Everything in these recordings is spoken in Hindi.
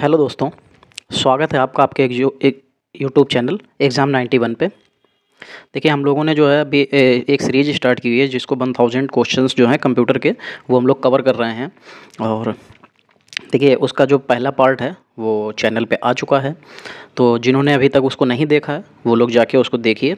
हेलो दोस्तों स्वागत है आपका आपके एक जो एक YouTube channel exam ninety one पे देखिए हम लोगों ने जो है अभी एक सीरीज स्टार्ट की हुई है जिसको वन थाउजेंड क्वेश्चन जो हैं कंप्यूटर के वो हम लोग कवर कर रहे हैं और देखिए उसका जो पहला पार्ट है वो चैनल पे आ चुका है तो जिन्होंने अभी तक उसको नहीं देखा है वो लोग जाके उसको देखिए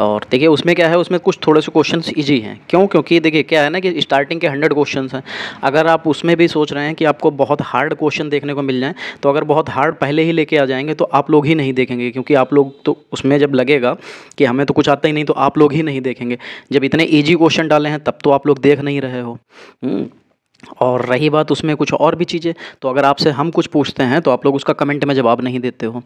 और देखिए उसमें क्या है उसमें कुछ थोड़े से क्वेश्चंस इजी हैं क्यों क्योंकि देखिए क्या है ना कि स्टार्टिंग के हंड्रेड क्वेश्चन हैं अगर आप उसमें भी सोच रहे हैं कि आपको बहुत हार्ड क्वेश्चन देखने को मिल जाए तो अगर बहुत हार्ड पहले ही लेके आ जाएंगे तो आप लोग ही नहीं देखेंगे क्योंकि आप लोग तो उसमें जब लगेगा कि हमें तो कुछ आता ही नहीं तो आप लोग ही नहीं देखेंगे जब इतने ईजी क्वेश्चन डाले हैं तब तो आप लोग देख नहीं रहे हो हम्म, और रही बात उसमें कुछ और भी चीज़ें तो अगर आपसे हम कुछ पूछते हैं तो आप लोग उसका कमेंट में जवाब नहीं देते हो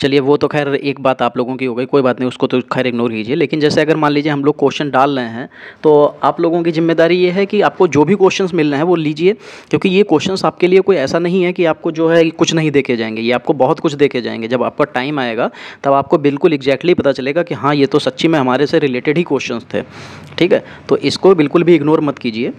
चलिए वो तो खैर एक बात आप लोगों की हो गई कोई बात नहीं उसको तो खैर इग्नोर कीजिए लेकिन जैसे अगर मान लीजिए हम लोग क्वेश्चन डाल रहे हैं तो आप लोगों की जिम्मेदारी ये है कि आपको जो भी क्वेश्चन मिल रहे हैं वो लीजिए क्योंकि ये क्वेश्चन आपके लिए कोई ऐसा नहीं है कि आपको जो है कुछ नहीं देखे जाएंगे ये आपको बहुत कुछ देखे जाएंगे जब आपका टाइम आएगा तब आपको बिल्कुल एग्जैक्टली पता चलेगा कि हाँ ये तो सच्ची में हमारे से रिलेटेड ही क्वेश्चन थे ठीक है तो इसको बिल्कुल भी इग्नोर मत कीजिए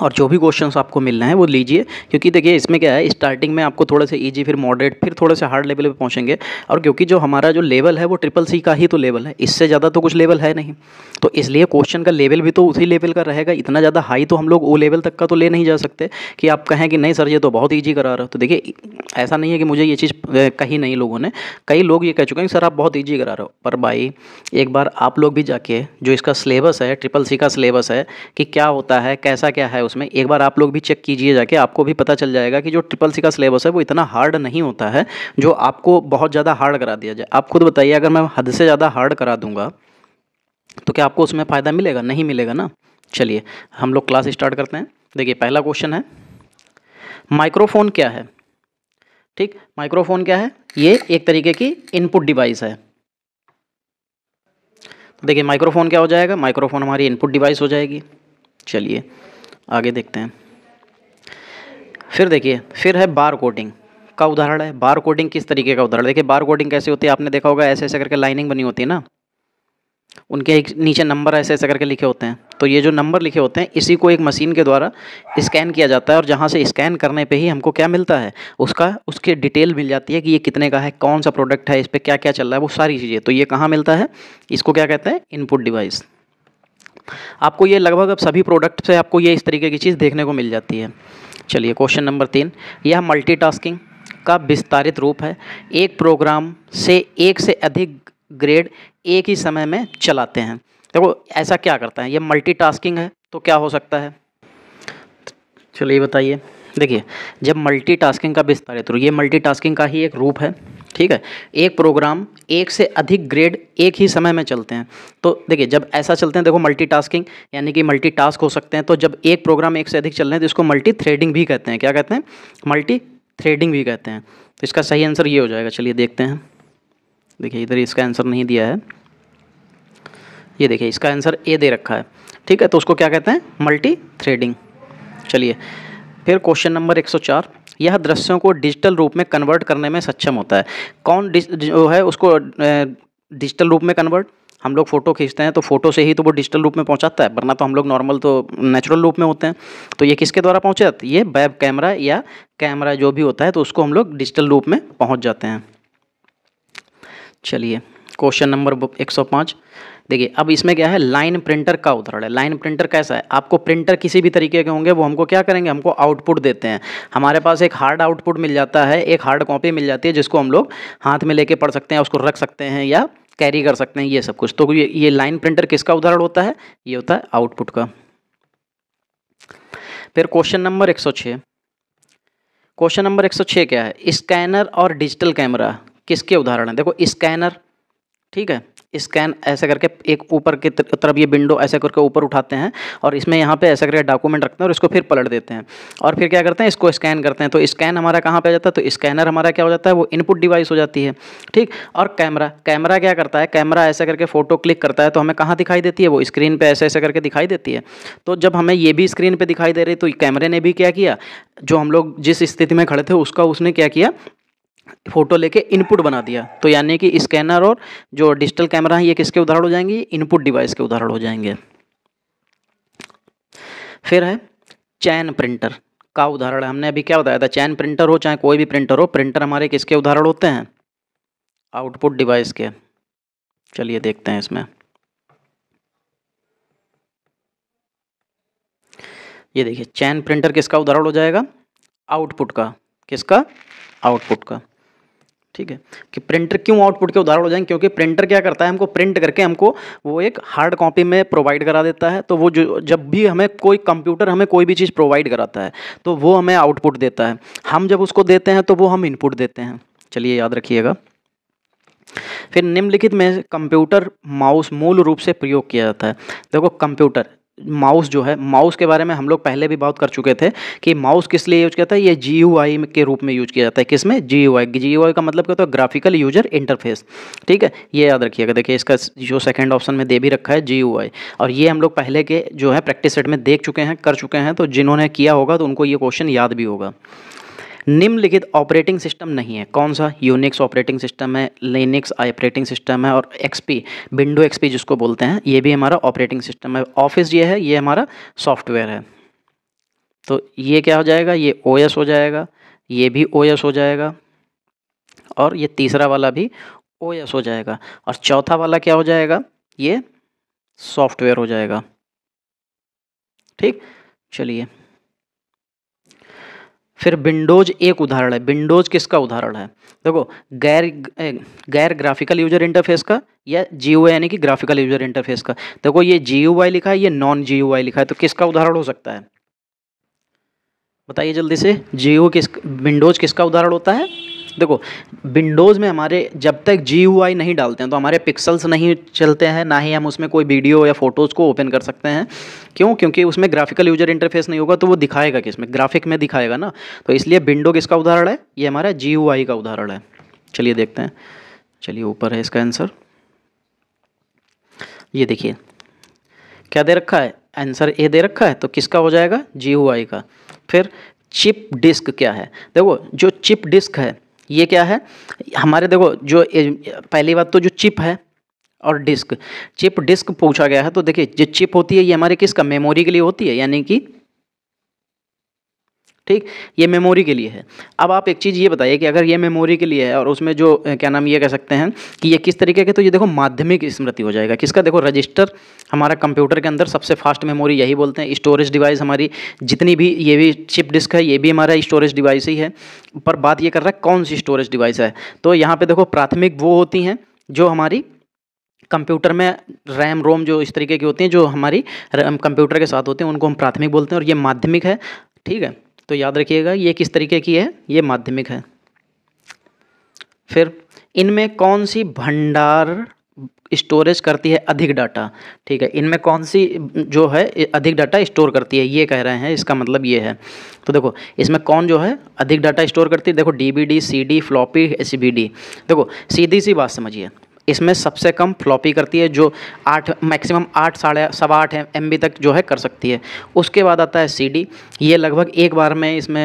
और जो भी क्वेश्चन आपको मिलना है वो लीजिए क्योंकि देखिए इसमें क्या है स्टार्टिंग में आपको थोड़े से ईजी फिर मॉडरेट फिर थोड़े से हार्ड लेवल पे पहुँचेंगे और क्योंकि जो हमारा जो लेवल है वो ट्रिपल सी का ही तो लेवल है इससे ज़्यादा तो कुछ लेवल है नहीं तो इसलिए क्वेश्चन का लेवल भी तो उसी लेवल का रहेगा इतना ज़्यादा हाई तो हम लोग वो लेवल तक का तो ले नहीं जा सकते कि आप कहें कि नहीं सर ये तो बहुत ईजी करा रहे हो तो देखिए ऐसा नहीं है कि मुझे ये चीज़ कही नहीं लोगों ने कई लोग ये कह चुके हैं कि सर आप बहुत ईजी करा रहे हो पर भाई एक बार आप लोग भी जाके जो इसका सिलेबस है ट्रिपल सी का सिलेबस है कि क्या होता है कैसा क्या है है उसमें एक बार आप लोग भी चेक कीजिए जाके आपको भी पता चल जाएगा कि जो ट्रिपल सी का सिलेबस है वो इतना हार्ड नहीं होता है जो आपको बहुत ज़्यादा हार्ड करा दिया जाए आप खुद बताइए अगर मैं हद से ज़्यादा हार्ड करा दूँगा तो क्या आपको उसमें फ़ायदा मिलेगा नहीं मिलेगा ना चलिए हम लोग क्लास स्टार्ट करते हैं देखिए पहला क्वेश्चन है माइक्रोफोन क्या है ठीक माइक्रोफोन क्या है ये एक तरीके की इनपुट डिवाइस है तो देखिए माइक्रोफोन क्या हो जाएगा माइक्रोफोन हमारी इनपुट डिवाइस हो जाएगी चलिए आगे देखते हैं फिर देखिए फिर है बार कोडिंग का उदाहरण है बार कोडिंग किस तरीके का उदाहरण देखिए बार कोडिंग कैसे होती है आपने देखा होगा ऐसे ऐसे करके लाइनिंग बनी होती है ना उनके एक नीचे नंबर ऐसे ऐसे करके लिखे होते हैं तो ये जो नंबर लिखे होते हैं इसी को एक मशीन के द्वारा स्कैन किया जाता है और जहाँ से स्कैन करने पे ही हमको क्या मिलता है उसका उसके डिटेल मिल जाती है कि ये कितने का है कौन सा प्रोडक्ट है इस पर क्या क्या चल रहा है वो सारी चीज़ें तो ये कहाँ मिलता है इसको क्या कहते हैं इनपुट डिवाइस आपको ये लगभग अब सभी प्रोडक्ट से आपको ये इस तरीके की चीज़ देखने को मिल जाती है चलिए क्वेश्चन नंबर तीन यह मल्टीटास्किंग का विस्तारित रूप है एक प्रोग्राम से एक से अधिक ग्रेड एक ही समय में चलाते हैं देखो ऐसा क्या करता है ये मल्टीटास्किंग है तो क्या हो सकता है चलिए बताइए देखिए जब मल्टीटास्किंग का विस्तारित रूप ये मल्टीटास्किंग का ही एक रूप है ठीक है एक प्रोग्राम एक से अधिक ग्रेड एक ही समय में चलते हैं तो देखिए जब ऐसा चलते हैं देखो मल्टीटास्किंग यानी कि मल्टीटास्क हो सकते हैं तो जब एक प्रोग्राम एक से अधिक चल रहे हैं तो इसको मल्टी थ्रेडिंग भी कहते हैं क्या कहते हैं मल्टी थ्रेडिंग भी कहते हैं तो इसका सही आंसर ये हो जाएगा चलिए देखते हैं देखिए इधर इसका आंसर नहीं दिया है ये देखिए इसका आंसर ए दे रखा है ठीक है तो उसको क्या कहते हैं मल्टी थ्रेडिंग चलिए फिर क्वेश्चन नंबर चार यह दृश्यों को डिजिटल रूप में कन्वर्ट करने में सक्षम होता है कौन जो है उसको डिजिटल रूप में कन्वर्ट हम लोग फ़ोटो खींचते हैं तो फ़ोटो से ही तो वो डिजिटल रूप में पहुंचाता है वरना तो हम लोग नॉर्मल तो नेचुरल रूप में होते हैं तो ये किसके द्वारा पहुँचे जाते ये वेब कैमरा या कैमरा जो भी होता है तो उसको हम लोग डिजिटल रूप में पहुँच जाते हैं चलिए क्वेश्चन नंबर एक सौ पाँच देखिए अब इसमें क्या है लाइन प्रिंटर का उदाहरण है लाइन प्रिंटर कैसा है आपको प्रिंटर किसी भी तरीके के होंगे वो हमको क्या करेंगे हमको आउटपुट देते हैं हमारे पास एक हार्ड आउटपुट मिल जाता है एक हार्ड कॉपी मिल जाती है जिसको हम लोग हाथ में लेके पढ़ सकते हैं उसको रख सकते हैं या कैरी कर सकते हैं ये सब कुछ तो ये ये लाइन प्रिंटर किसका उदाहरण होता है ये होता है आउटपुट का फिर क्वेश्चन नंबर छः क्वेश्चन नंबर छः क्या है स्कैनर और डिजिटल कैमरा किसके उदाहरण है देखो स्कैनर ठीक है स्कैन ऐसे करके एक ऊपर की तरफ ये विंडो ऐसे करके ऊपर उठाते हैं और इसमें यहाँ पे ऐसे करके डॉक्यूमेंट रखते हैं और इसको फिर पलट देते हैं और फिर क्या करते हैं इसको स्कैन करते हैं तो स्कैन हमारा कहाँ पे आ जाता है तो स्कैनर हमारा क्या हो जाता है वो इनपुट डिवाइस हो जाती है ठीक और कैमरा कैमरा क्या करता है कैमरा ऐसे करके फ़ोटो क्लिक करता है तो हमें कहाँ दिखाई देती है वो स्क्रीन पर ऐसे ऐसे करके दिखाई देती है तो जब हमें ये भी स्क्रीन पर दिखाई दे रही तो कैमरे ने भी क्या किया जो हम लोग जिस स्थिति में खड़े थे उसका उसने क्या किया फोटो लेके इनपुट बना दिया तो यानी कि स्कैनर और जो डिजिटल कैमरा है ये किसके उदाहरण हो जाएंगे इनपुट डिवाइस के उदाहरण हो जाएंगे फिर है चैन प्रिंटर का उदाहरण हमने अभी क्या बताया था चैन प्रिंटर हो चाहे कोई भी प्रिंटर हो प्रिंटर हमारे किसके उदाहरण होते हैं आउटपुट डिवाइस के चलिए देखते हैं इसमें ये देखिए चैन प्रिंटर किसका उदाहरण हो जाएगा आउटपुट का किसका आउटपुट का ठीक है कि प्रिंटर क्यों आउटपुट के उदाहरण हो जाएंगे क्योंकि प्रिंटर क्या करता है हमको प्रिंट करके हमको वो एक हार्ड कॉपी में प्रोवाइड करा देता है तो वो जो जब भी हमें कोई कंप्यूटर हमें कोई भी चीज़ प्रोवाइड कराता है तो वो हमें आउटपुट देता है हम जब उसको देते हैं तो वो हम इनपुट देते हैं चलिए याद रखिएगा फिर निम्नलिखित में कंप्यूटर माउस मूल रूप से प्रयोग किया जाता है देखो कंप्यूटर माउस जो है माउस के बारे में हम लोग पहले भी बात कर चुके थे कि माउस किस लिए यूज किया था ये जी के रूप में यूज किया जाता है किसमें जी यू आई का मतलब क्या होता है ग्राफिकल यूजर इंटरफेस ठीक है ये याद रखिएगा देखिए इसका जो सेकंड ऑप्शन में दे भी रखा है जी और ये हम लोग पहले के जो है प्रैक्टिस सेट में देख चुके हैं कर चुके हैं तो जिन्होंने किया होगा तो उनको ये क्वेश्चन याद भी होगा निम्नलिखित ऑपरेटिंग सिस्टम नहीं है कौन सा यूनिक्स ऑपरेटिंग सिस्टम है लिनिक्स ऑपरेटिंग सिस्टम है और एक्सपी विंडो एक्सपी जिसको बोलते हैं ये भी हमारा ऑपरेटिंग सिस्टम है ऑफिस ये है ये हमारा सॉफ्टवेयर है तो ये क्या हो जाएगा ये ओ हो जाएगा ये भी ओ हो जाएगा और ये तीसरा वाला भी ओ हो जाएगा और चौथा वाला क्या हो जाएगा ये सॉफ्टवेयर हो जाएगा ठीक चलिए फिर विंडोज एक उदाहरण है विंडोज किसका उदाहरण है देखो गैर गैर ग्राफिकल यूजर इंटरफेस का या जी यानी कि ग्राफिकल यूजर इंटरफेस का देखो ये जी लिखा है ये नॉन जी लिखा है तो किसका उदाहरण हो सकता है बताइए जल्दी से जी किस विंडोज किसका उदाहरण होता है देखो विंडोज़ में हमारे जब तक जी नहीं डालते हैं तो हमारे पिक्सल्स नहीं चलते हैं ना ही हम उसमें कोई वीडियो या फ़ोटोज़ को ओपन कर सकते हैं क्यों क्योंकि उसमें ग्राफिकल यूजर इंटरफेस नहीं होगा तो वो दिखाएगा किस में ग्राफिक में दिखाएगा ना तो इसलिए विंडो किसका उदाहरण है ये हमारा जी का उदाहरण है चलिए देखते हैं चलिए ऊपर है इसका आंसर ये देखिए क्या दे रखा है आंसर ए दे रखा है तो किसका हो जाएगा जी का फिर चिप डिस्क क्या है देखो जो चिप डिस्क है ये क्या है हमारे देखो जो पहली बात तो जो चिप है और डिस्क चिप डिस्क पूछा गया है तो देखिए जो चिप होती है ये हमारे किसका मेमोरी के लिए होती है यानी कि ठीक ये मेमोरी के लिए है अब आप एक चीज़ ये बताइए कि अगर ये मेमोरी के लिए है और उसमें जो क्या नाम ये कह सकते हैं कि ये किस तरीके के तो ये देखो माध्यमिक स्मृति हो जाएगा किसका देखो रजिस्टर हमारा कंप्यूटर के अंदर सबसे फास्ट मेमोरी यही बोलते हैं स्टोरेज डिवाइस हमारी जितनी भी ये भी चिप डिस्क है ये भी हमारा स्टोरेज डिवाइस ही है पर बात ये कर रहा है कौन सी स्टोरेज डिवाइस है तो यहाँ पर देखो प्राथमिक वो होती हैं जो हमारी कंप्यूटर में रैम रोम जो इस तरीके की होती हैं जो हमारी कंप्यूटर के साथ होते हैं उनको हम प्राथमिक बोलते हैं और ये माध्यमिक है ठीक है तो याद रखिएगा ये किस तरीके की है ये माध्यमिक है फिर इनमें कौन सी भंडार स्टोरेज करती है अधिक डाटा ठीक है इनमें कौन सी जो है अधिक डाटा स्टोर करती है ये कह रहे हैं इसका मतलब ये है तो देखो इसमें कौन जो है अधिक डाटा स्टोर करती है देखो D B D C D floppy S B D देखो सीधी सी बात समझिए इसमें सबसे कम फ्लॉपी करती है जो आठ मैक्सिमम आठ साढ़े सवा आठ एम तक जो है कर सकती है उसके बाद आता है सी ये लगभग एक बार में इसमें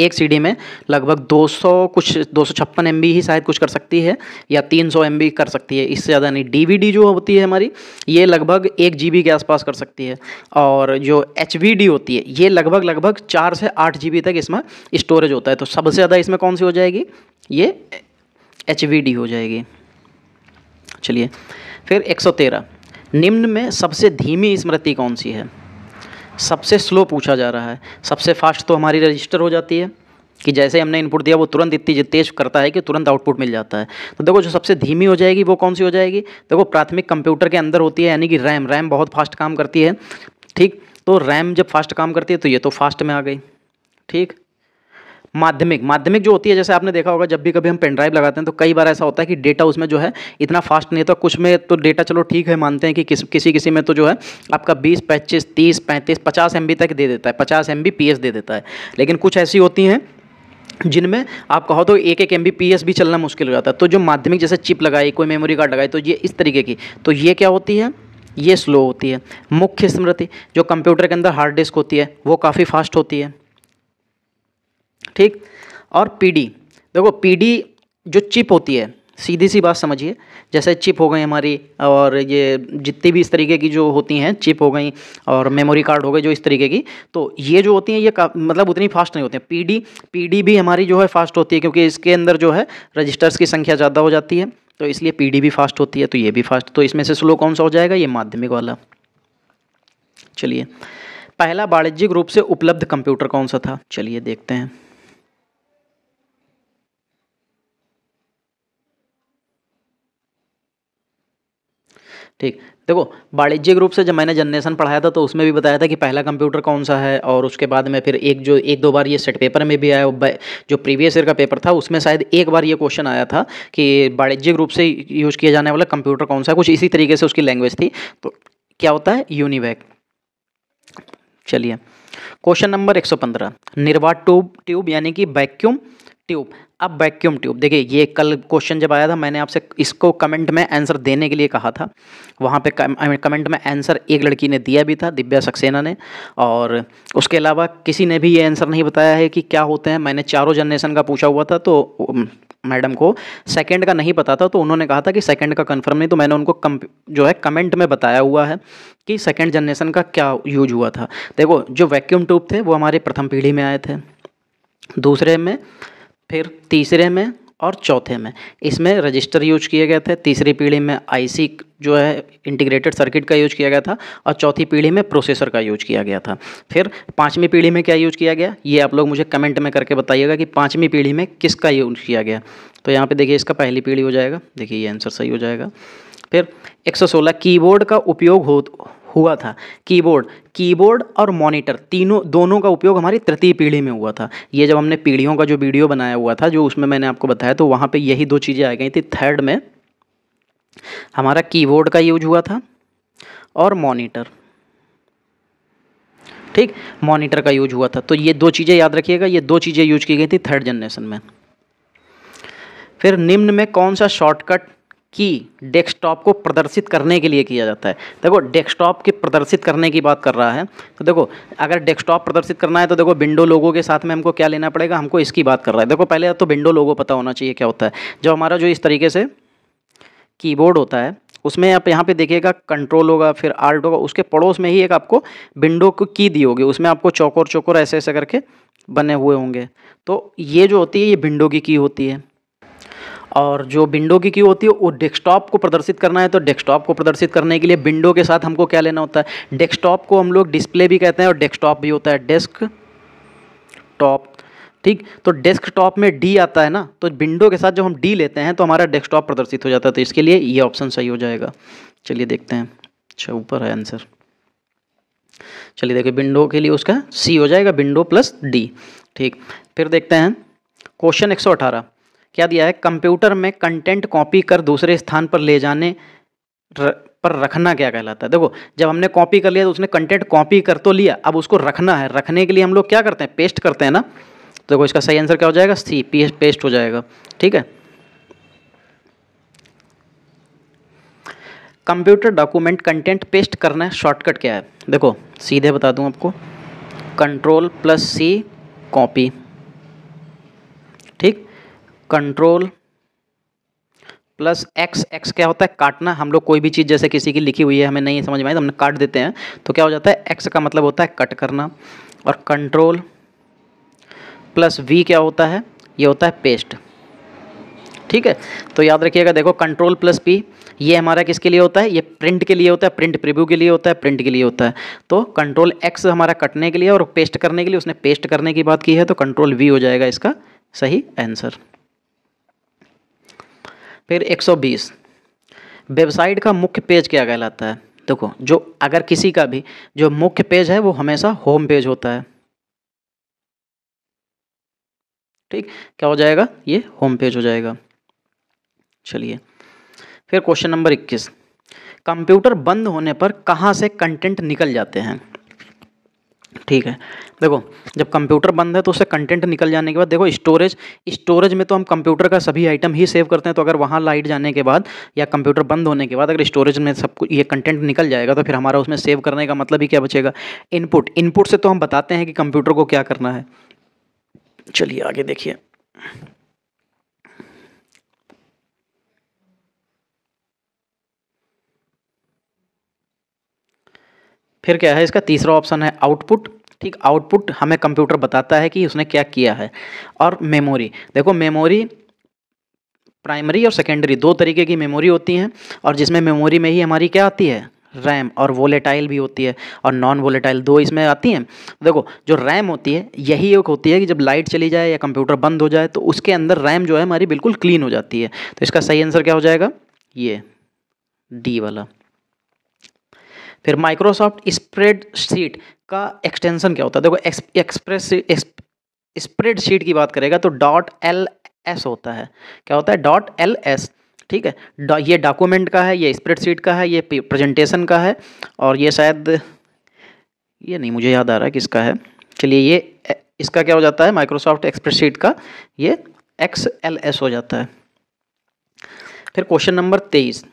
एक सीडी में लगभग 200 कुछ दो सौ ही शायद कुछ कर सकती है या 300 सौ कर सकती है इससे ज़्यादा नहीं डीवीडी जो होती है हमारी ये लगभग एक जी के आसपास कर सकती है और जो एच होती है ये लगभग लगभग चार से आठ जी तक इसमें स्टोरेज होता है तो सबसे ज़्यादा इसमें कौन सी हो जाएगी ये एच हो जाएगी चलिए फिर 113 निम्न में सबसे धीमी स्मृति कौन सी है सबसे स्लो पूछा जा रहा है सबसे फास्ट तो हमारी रजिस्टर हो जाती है कि जैसे हमने इनपुट दिया वो तुरंत इतनी तेज करता है कि तुरंत आउटपुट मिल जाता है तो देखो जो सबसे धीमी हो जाएगी वो कौन सी हो जाएगी देखो प्राथमिक कंप्यूटर के अंदर होती है यानी कि रैम रैम बहुत फास्ट काम करती है ठीक तो रैम जब फास्ट काम करती है तो ये तो फास्ट में आ गई ठीक माध्यमिक माध्यमिक जो होती है जैसे आपने देखा होगा जब भी कभी हम पेनड्राइव लगाते हैं तो कई बार ऐसा होता है कि डेटा उसमें जो है इतना फास्ट नहीं होता तो कुछ में तो डेटा चलो ठीक है मानते हैं कि किस, किसी किसी में तो जो है आपका बीस पच्चीस तीस पैंतीस पचास एम तक दे देता है पचास एम दे देता है लेकिन कुछ ऐसी होती हैं जिनमें आप कहो तो एक एक एम भी चलना मुश्किल हो जाता है तो जो माध्यमिक जैसे चिप लगाई कोई मेमोरी कार्ड लगाई तो ये इस तरीके की तो ये क्या होती है ये स्लो होती है मुख्य स्मृति जो कंप्यूटर के अंदर हार्ड डिस्क होती है वो काफ़ी फास्ट होती है ठीक और पीडी देखो पीडी जो चिप होती है सीधी सी बात समझिए जैसे चिप हो गई हमारी और ये जितनी भी इस तरीके की जो होती हैं चिप हो गई और मेमोरी कार्ड हो गए जो इस तरीके की तो ये जो होती हैं ये मतलब उतनी फास्ट नहीं होती हैं पीडी पीडी भी हमारी जो है फास्ट होती है क्योंकि इसके अंदर जो है रजिस्टर्स की संख्या ज़्यादा हो जाती है तो इसलिए पी भी फास्ट होती है तो ये भी फास्ट तो इसमें से स्लो कौन सा हो जाएगा ये माध्यमिक वाला चलिए पहला वाणिज्यिक रूप से उपलब्ध कंप्यूटर कौन सा था चलिए देखते हैं ठीक देखो वाणिज्यिक रूप से जब मैंने जनरेशन पढ़ाया था तो उसमें भी बताया था कि पहला कंप्यूटर कौन सा है और उसके बाद में फिर एक जो एक दो बार ये सेट पेपर में भी आया जो प्रीवियस ईयर का पेपर था उसमें शायद एक बार ये क्वेश्चन आया था कि वाणिज्यिक रूप से यूज़ किया जाने वाला कंप्यूटर कौन सा है कुछ इसी तरीके से उसकी लैंग्वेज थी तो क्या होता है यूनिवैक चलिए क्वेश्चन नंबर पंद्रह निर्वात ट्यूब ट्यूब यानी कि वैक्यूम ट्यूब अब वैक्यूम ट्यूब देखिए ये कल क्वेश्चन जब आया था मैंने आपसे इसको कमेंट में आंसर देने के लिए कहा था वहाँ पे कमेंट में आंसर एक लड़की ने दिया भी था दिव्या सक्सेना ने और उसके अलावा किसी ने भी ये आंसर नहीं बताया है कि क्या होते हैं मैंने चारों जनरेशन का पूछा हुआ था तो मैडम को सेकंड का नहीं पता था तो उन्होंने कहा था कि सेकंड का कंफर्म नहीं तो मैंने उनको कम जो है कमेंट में बताया हुआ है कि सेकंड जनरेशन का क्या यूज हुआ था देखो जो वैक्यूम ट्यूब थे वो हमारे प्रथम पीढ़ी में आए थे दूसरे में फिर तीसरे में और चौथे में इसमें रजिस्टर यूज किए गए थे तीसरी पीढ़ी में आईसी जो है इंटीग्रेटेड सर्किट का यूज किया गया था और चौथी पीढ़ी में प्रोसेसर का यूज किया गया था फिर पाँचवीं पीढ़ी में क्या यूज किया गया ये आप लोग मुझे कमेंट में करके बताइएगा कि पाँचवीं पीढ़ी में किसका यूज किया गया तो यहाँ पर देखिए इसका पहली पीढ़ी हो जाएगा देखिए ये आंसर सही हो जाएगा फिर सोलह कीबोर्ड का उपयोग हो हुआ था कीबोर्ड कीबोर्ड और मॉनिटर तीनों दोनों का उपयोग हमारी तृतीय पीढ़ी में हुआ था ये जब हमने पीढ़ियों का जो वीडियो बनाया हुआ था जो उसमें मैंने आपको बताया तो वहाँ पे यही दो चीज़ें आ गई थी थर्ड में हमारा कीबोर्ड का यूज हुआ था और मॉनिटर ठीक मॉनिटर का यूज हुआ था तो ये दो चीज़ें याद रखिएगा ये दो चीज़ें यूज की गई थी थर्ड जनरेशन में फिर निम्न में कौन सा शॉर्टकट कि डेस्कटॉप को प्रदर्शित करने के लिए किया जाता है देखो डेस्कटॉप के प्रदर्शित करने की बात कर रहा है तो देखो अगर डेस्कटॉप प्रदर्शित करना है तो देखो विंडो लोगों के साथ में हमको क्या लेना पड़ेगा हमको इसकी बात कर रहा है देखो पहले तो विंडो लोगो पता होना चाहिए क्या होता है जो हमारा जो इस तरीके से कीबोर्ड होता है उसमें आप यहाँ पे देखिएगा कंट्रोल होगा फिर आर्ट होगा उसके पड़ोस में ही एक आपको विंडो को की दी होगी उसमें आपको चौकोर चौकोर ऐसे ऐसे करके बने हुए होंगे तो ये जो होती है ये विंडो की की होती है और जो विंडो की की होती है वो डेस्कटॉप को प्रदर्शित करना है तो डेस्कटॉप को प्रदर्शित करने के लिए विंडो के साथ हमको क्या लेना होता है डेस्कटॉप को हम लोग डिस्प्ले भी कहते हैं और डेस्कटॉप भी होता है डेस्क टॉप ठीक तो डेस्कटॉप में डी आता है ना तो विंडो के साथ जब हम डी लेते हैं तो हमारा डेस्कटॉप प्रदर्शित हो जाता है तो इसके लिए ये ऑप्शन सही हो जाएगा चलिए देखते हैं अच्छा ऊपर है आंसर चलिए देखिए विंडो के लिए उसका सी हो जाएगा विंडो प्लस डी ठीक फिर देखते हैं क्वेश्चन 118 क्या दिया है कंप्यूटर में कंटेंट कॉपी कर दूसरे स्थान पर ले जाने पर रखना क्या कहलाता है देखो जब हमने कॉपी कर लिया तो उसने कंटेंट कॉपी कर तो लिया अब उसको रखना है रखने के लिए हम लोग क्या करते हैं पेस्ट करते हैं ना तो देखो इसका सही आंसर क्या हो जाएगा सी पी पेस्ट हो जाएगा ठीक है कंप्यूटर डॉक्यूमेंट कंटेंट पेस्ट करना है शॉर्टकट क्या है देखो सीधे बता दूं आपको control plus C copy control plus X X क्या होता है काटना हम लोग कोई भी चीज़ जैसे किसी की लिखी हुई है हमें नहीं समझ में आई तो हमने काट देते हैं तो क्या हो जाता है एक्स का मतलब होता है कट करना और कंट्रोल प्लस वी क्या होता है ये होता है पेस्ट ठीक है तो याद रखिएगा देखो कंट्रोल प्लस पी ये हमारा किसके लिए होता है ये प्रिंट के लिए होता है प्रिंट प्रिव्यू के लिए होता है प्रिंट के लिए होता है तो कंट्रोल एक्स हमारा कटने के लिए और पेस्ट करने के लिए उसने पेस्ट करने की बात की है तो कंट्रोल वी हो जाएगा इसका सही आंसर फिर 120 वेबसाइट का मुख्य पेज क्या कहलाता है देखो जो अगर किसी का भी जो मुख्य पेज है वो हमेशा होम पेज होता है ठीक क्या हो जाएगा ये होम पेज हो जाएगा चलिए फिर क्वेश्चन नंबर 21 कंप्यूटर बंद होने पर कहाँ से कंटेंट निकल जाते हैं ठीक है देखो जब कंप्यूटर बंद है तो उससे कंटेंट निकल जाने के बाद देखो स्टोरेज स्टोरेज में तो हम कंप्यूटर का सभी आइटम ही सेव करते हैं तो अगर वहाँ लाइट जाने के बाद या कंप्यूटर बंद होने के बाद अगर स्टोरेज में सब कुछ ये कंटेंट निकल जाएगा तो फिर हमारा उसमें सेव करने का मतलब ही क्या बचेगा इनपुट इनपुट से तो हम बताते हैं कि कंप्यूटर को क्या करना है चलिए आगे देखिए फिर क्या है इसका तीसरा ऑप्शन है आउटपुट ठीक आउटपुट हमें कंप्यूटर बताता है कि उसने क्या किया है और मेमोरी देखो मेमोरी प्राइमरी और सेकेंडरी दो तरीके की मेमोरी होती हैं और जिसमें मेमोरी में ही हमारी क्या आती है रैम और वोलेटाइल भी होती है और नॉन वोलेटाइल दो इसमें आती हैं देखो जो रैम होती है यही एक होती है कि जब लाइट चली जाए या कंप्यूटर बंद हो जाए तो उसके अंदर रैम जो है हमारी बिल्कुल क्लीन हो जाती है तो इसका सही आंसर क्या हो जाएगा ये डी वाला फिर माइक्रोसॉफ्ट स्प्रेड शीट का एक्सटेंशन क्या होता है देखो एक्सप्रेस स्प्रेड शीट की बात करेगा तो डॉट एल एस होता है क्या होता है डॉट एल एस ठीक है ये डॉक्यूमेंट का है ये स्प्रेड शीट का है ये प्रेजेंटेशन का है और ये शायद ये नहीं मुझे याद आ रहा है किसका है चलिए ये इसका क्या हो जाता है माइक्रोसॉफ्ट एक्सप्रेस शीट का ये एक्स एल एस हो जाता है फिर क्वेश्चन नंबर तेईस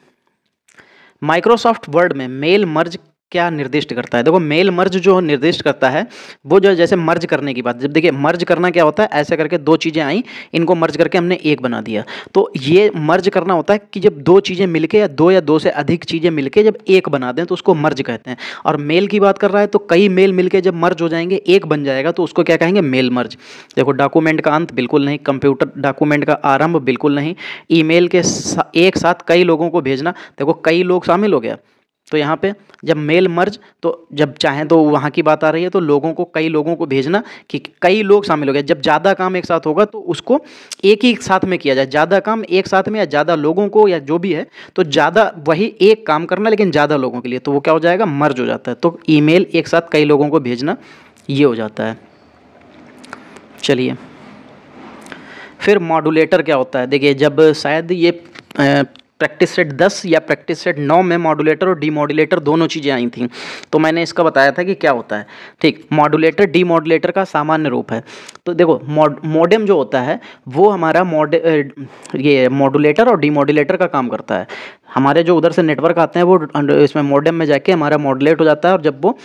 माइक्रोसॉफ्ट वर्ड में मेल मर्ज क्या निर्दिष्ट करता है देखो मेल मर्ज जो निर्दिष्ट करता है वो जो जैसे मर्ज करने की बात जब देखिए मर्ज करना क्या होता है ऐसे करके दो चीज़ें आई इनको मर्ज करके हमने एक बना दिया तो ये मर्ज करना होता है कि जब दो चीज़ें मिलके या दो या दो से अधिक चीज़ें मिलके जब एक बना दें तो उसको मर्ज कहते हैं और मेल की बात कर रहा है तो कई मेल मिल जब मर्ज हो जाएंगे एक बन जाएगा तो उसको क्या कहेंगे मेल मर्ज देखो डॉक्यूमेंट का अंत बिल्कुल नहीं कंप्यूटर डॉक्यूमेंट का आरंभ बिल्कुल नहीं ई के एक साथ कई लोगों को भेजना देखो कई लोग शामिल हो गया तो यहाँ पे जब मेल मर्ज तो जब चाहें तो वहाँ की बात आ रही है तो लोगों को कई लोगों को भेजना कि कई लोग शामिल हो गए जब ज़्यादा काम एक साथ होगा तो उसको एक ही साथ में किया जाए ज़्यादा काम एक साथ में या ज़्यादा लोगों को या जो भी है तो ज़्यादा वही एक काम करना लेकिन ज़्यादा लोगों के लिए तो वो क्या हो जाएगा मर्ज हो जाता है तो ई एक साथ कई लोगों को भेजना ये हो जाता है चलिए फिर मॉडुलेटर क्या होता है देखिए जब शायद ये प्रैक्टिस सेट दस या प्रैक्टिस सेट नौ में मॉडुलेटर और डीमॉडुलेटर दोनों चीज़ें आई थी तो मैंने इसका बताया था कि क्या होता है ठीक मॉडुलेटर डीमॉडुलेटर का सामान्य रूप है तो देखो मॉडेम जो होता है वो हमारा मॉड ये मॉडुलेटर और डीमॉडुलेटर का काम करता है हमारे जो उधर से नेटवर्क आते हैं वो इसमें मॉडम में जाके हमारा मॉडलेट हो जाता है और जब वो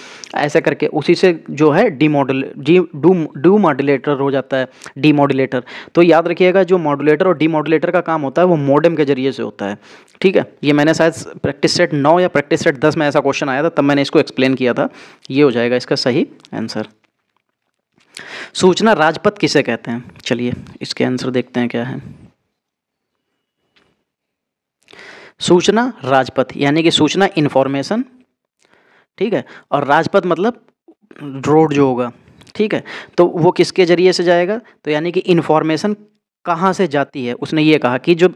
ऐसे करके उसी से जो है डी मॉडल डी डू डू मॉडलेटर हो जाता है डी मॉडलेटर तो याद रखिएगा जो मॉडलेटर और डी मॉडलेटर का काम होता है वो मॉडम के जरिए से होता है ठीक है ये मैंने शायद प्रैक्टिस सेट नौ या प्रैक्टिस सेट दस में ऐसा क्वेश्चन आया था तब मैंने इसको एक्सप्लेन किया था ये हो जाएगा इसका सही आंसर सूचना राजपथ किसे कहते हैं चलिए इसके आंसर देखते हैं क्या है सूचना राजपथ यानी कि सूचना इन्फॉर्मेशन ठीक है और राजपथ मतलब रोड जो होगा ठीक है तो वो किसके ज़रिए से जाएगा तो यानी कि इन्फॉर्मेशन कहाँ से जाती है उसने ये कहा कि जो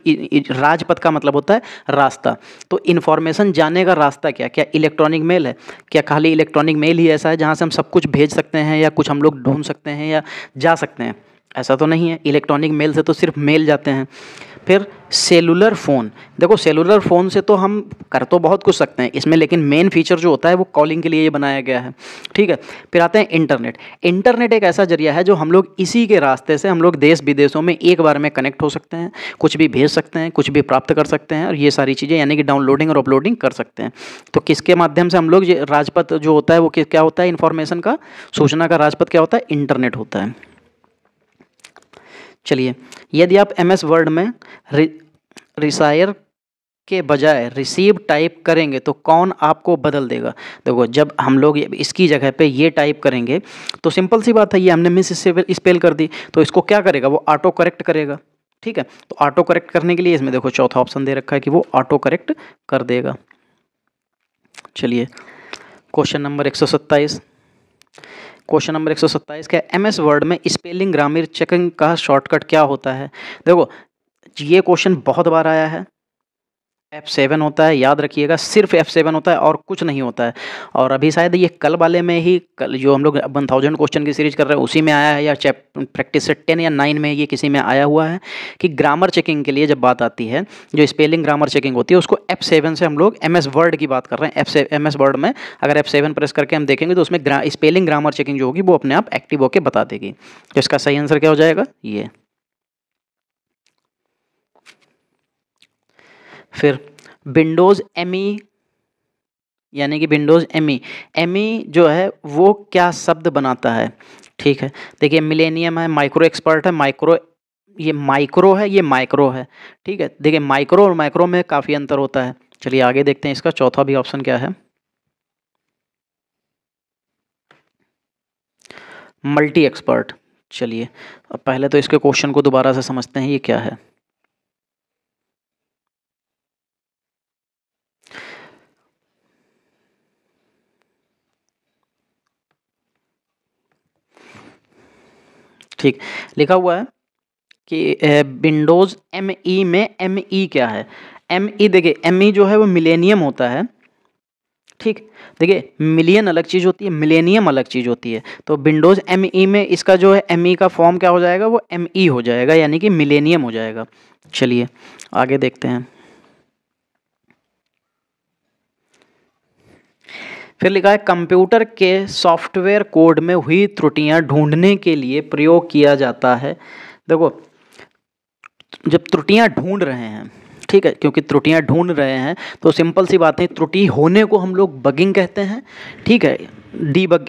राजपथ का मतलब होता है रास्ता तो इन्फॉर्मेशन जाने का रास्ता क्या क्या इलेक्ट्रॉनिक मेल है क्या खाली इलेक्ट्रॉनिक मेल ही ऐसा है जहाँ से हम सब कुछ भेज सकते हैं या कुछ हम लोग ढूंढ सकते हैं या जा सकते हैं ऐसा तो नहीं है इलेक्ट्रॉनिक मेल से तो सिर्फ मेल जाते हैं फिर सेलुलर फ़ोन देखो सेलुलर फ़ोन से तो हम कर तो बहुत कुछ सकते हैं इसमें लेकिन मेन फीचर जो होता है वो कॉलिंग के लिए ये बनाया गया है ठीक है फिर आते हैं इंटरनेट इंटरनेट एक ऐसा जरिया है जो हम लोग इसी के रास्ते से हम लोग देश विदेशों में एक बार में कनेक्ट हो सकते हैं कुछ भी भेज सकते हैं कुछ भी प्राप्त कर सकते हैं और ये सारी चीज़ें यानी कि डाउनलोडिंग और अपलोडिंग कर सकते हैं तो किसके माध्यम से हम लोग राजपथ जो होता है वो क्या होता है इन्फॉर्मेशन का सूचना का राजपथ क्या होता है इंटरनेट होता है चलिए यदि आप एम एस वर्ड में रिसायर के बजाय रिसीव टाइप करेंगे तो कौन आपको बदल देगा देखो जब हम लोग इसकी जगह पे ये टाइप करेंगे तो सिंपल सी बात है ये हमने मिस इससे स्पेल कर दी तो इसको क्या करेगा वो ऑटो करेक्ट करेगा ठीक है तो ऑटो करेक्ट करने के लिए इसमें देखो चौथा ऑप्शन दे रखा है कि वो ऑटो करेक्ट कर देगा चलिए क्वेश्चन नंबर एक सौ सत्ताईस क्वेश्चन नंबर 127 का एम एस वर्ड में स्पेलिंग ग्रामीण चेकिंग का शॉर्टकट क्या होता है देखो ये क्वेश्चन बहुत बार आया है एफ़ सेवन होता है याद रखिएगा सिर्फ एफ़ सेवन होता है और कुछ नहीं होता है और अभी शायद ये कल वाले में ही कल जो हम लोग वन थाउजेंड क्वेश्चन की सीरीज कर रहे हैं उसी में आया है या चैप प्रैक्टिस सेट टेन या नाइन में ये किसी में आया हुआ है कि ग्रामर चेकिंग के लिए जब बात आती है जो स्पेलिंग ग्रामर चेकिंग होती है उसको एफ़ सेवन से हम लोग एम एस वर्ड की बात कर रहे हैं एफ से एम एस वर्ड में अगर एफ़ सेवन प्रेस करके हम देखेंगे तो उसमें ग्रा, स्पेलिंग ग्रामर चेकिंग जो होगी वो अपने आप एक्टिव होकर बता देगी तो इसका सही आंसर क्या हो जाएगा ये फिर विंडोज़ एम e, यानी कि Windows M E e। e जो है वो क्या शब्द बनाता है ठीक है देखिए मिलेनियम है माइक्रो एक्सपर्ट है माइक्रो ये माइक्रो है ये माइक्रो है ठीक है देखिए माइक्रो और माइक्रो में काफ़ी अंतर होता है चलिए आगे देखते हैं इसका चौथा भी ऑप्शन क्या है मल्टी एक्सपर्ट चलिए अब पहले तो इसके क्वेश्चन को दोबारा से समझते हैं ये क्या है ठीक लिखा हुआ है कि विंडोज़ एम ई में एम ई क्या है एम ई देखिए एम ई जो है वो मिलेनियम होता है ठीक देखिए मिलियन अलग चीज़ होती है मिलेनियम अलग चीज़ होती है तो विंडोज़ एम ई में इसका जो है एम ई का फॉर्म क्या हो जाएगा वो एम ई हो जाएगा यानी कि मिलेनियम हो जाएगा चलिए आगे देखते हैं फिर लिखा है कंप्यूटर के सॉफ्टवेयर कोड में हुई त्रुटियां ढूंढने के लिए प्रयोग किया जाता है देखो जब त्रुटियां ढूंढ रहे हैं ठीक है क्योंकि त्रुटियां ढूंढ रहे हैं तो सिंपल सी बात है त्रुटि होने को हम लोग बगिंग कहते हैं ठीक है डी बग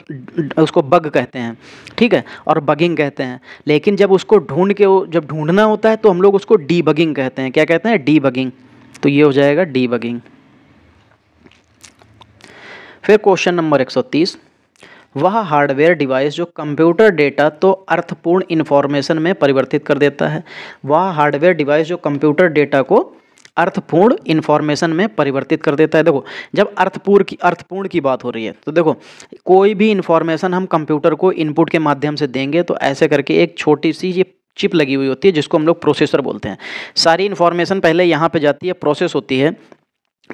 उसको बग कहते हैं ठीक है और बगिंग कहते हैं लेकिन जब उसको ढूंढ के जब ढूंढना होता है तो हम लोग उसको डी बगिंग कहते हैं क्या कहते हैं डी बगिंग तो ये हो जाएगा डी बगिंग फिर क्वेश्चन नंबर 130 वह हार्डवेयर डिवाइस जो कंप्यूटर डेटा तो अर्थपूर्ण इन्फॉर्मेशन में परिवर्तित कर देता है वह हार्डवेयर डिवाइस जो कंप्यूटर डेटा को अर्थपूर्ण इन्फॉर्मेशन में परिवर्तित कर देता है देखो जब अर्थपूर्ण की अर्थपूर्ण की बात हो रही है तो देखो कोई भी इन्फॉर्मेशन हम कंप्यूटर को इनपुट के माध्यम से देंगे तो ऐसे करके एक छोटी सी ये चिप लगी हुई होती है जिसको हम लोग प्रोसेसर बोलते हैं सारी इन्फॉर्मेशन पहले यहाँ पे जाती है प्रोसेस होती है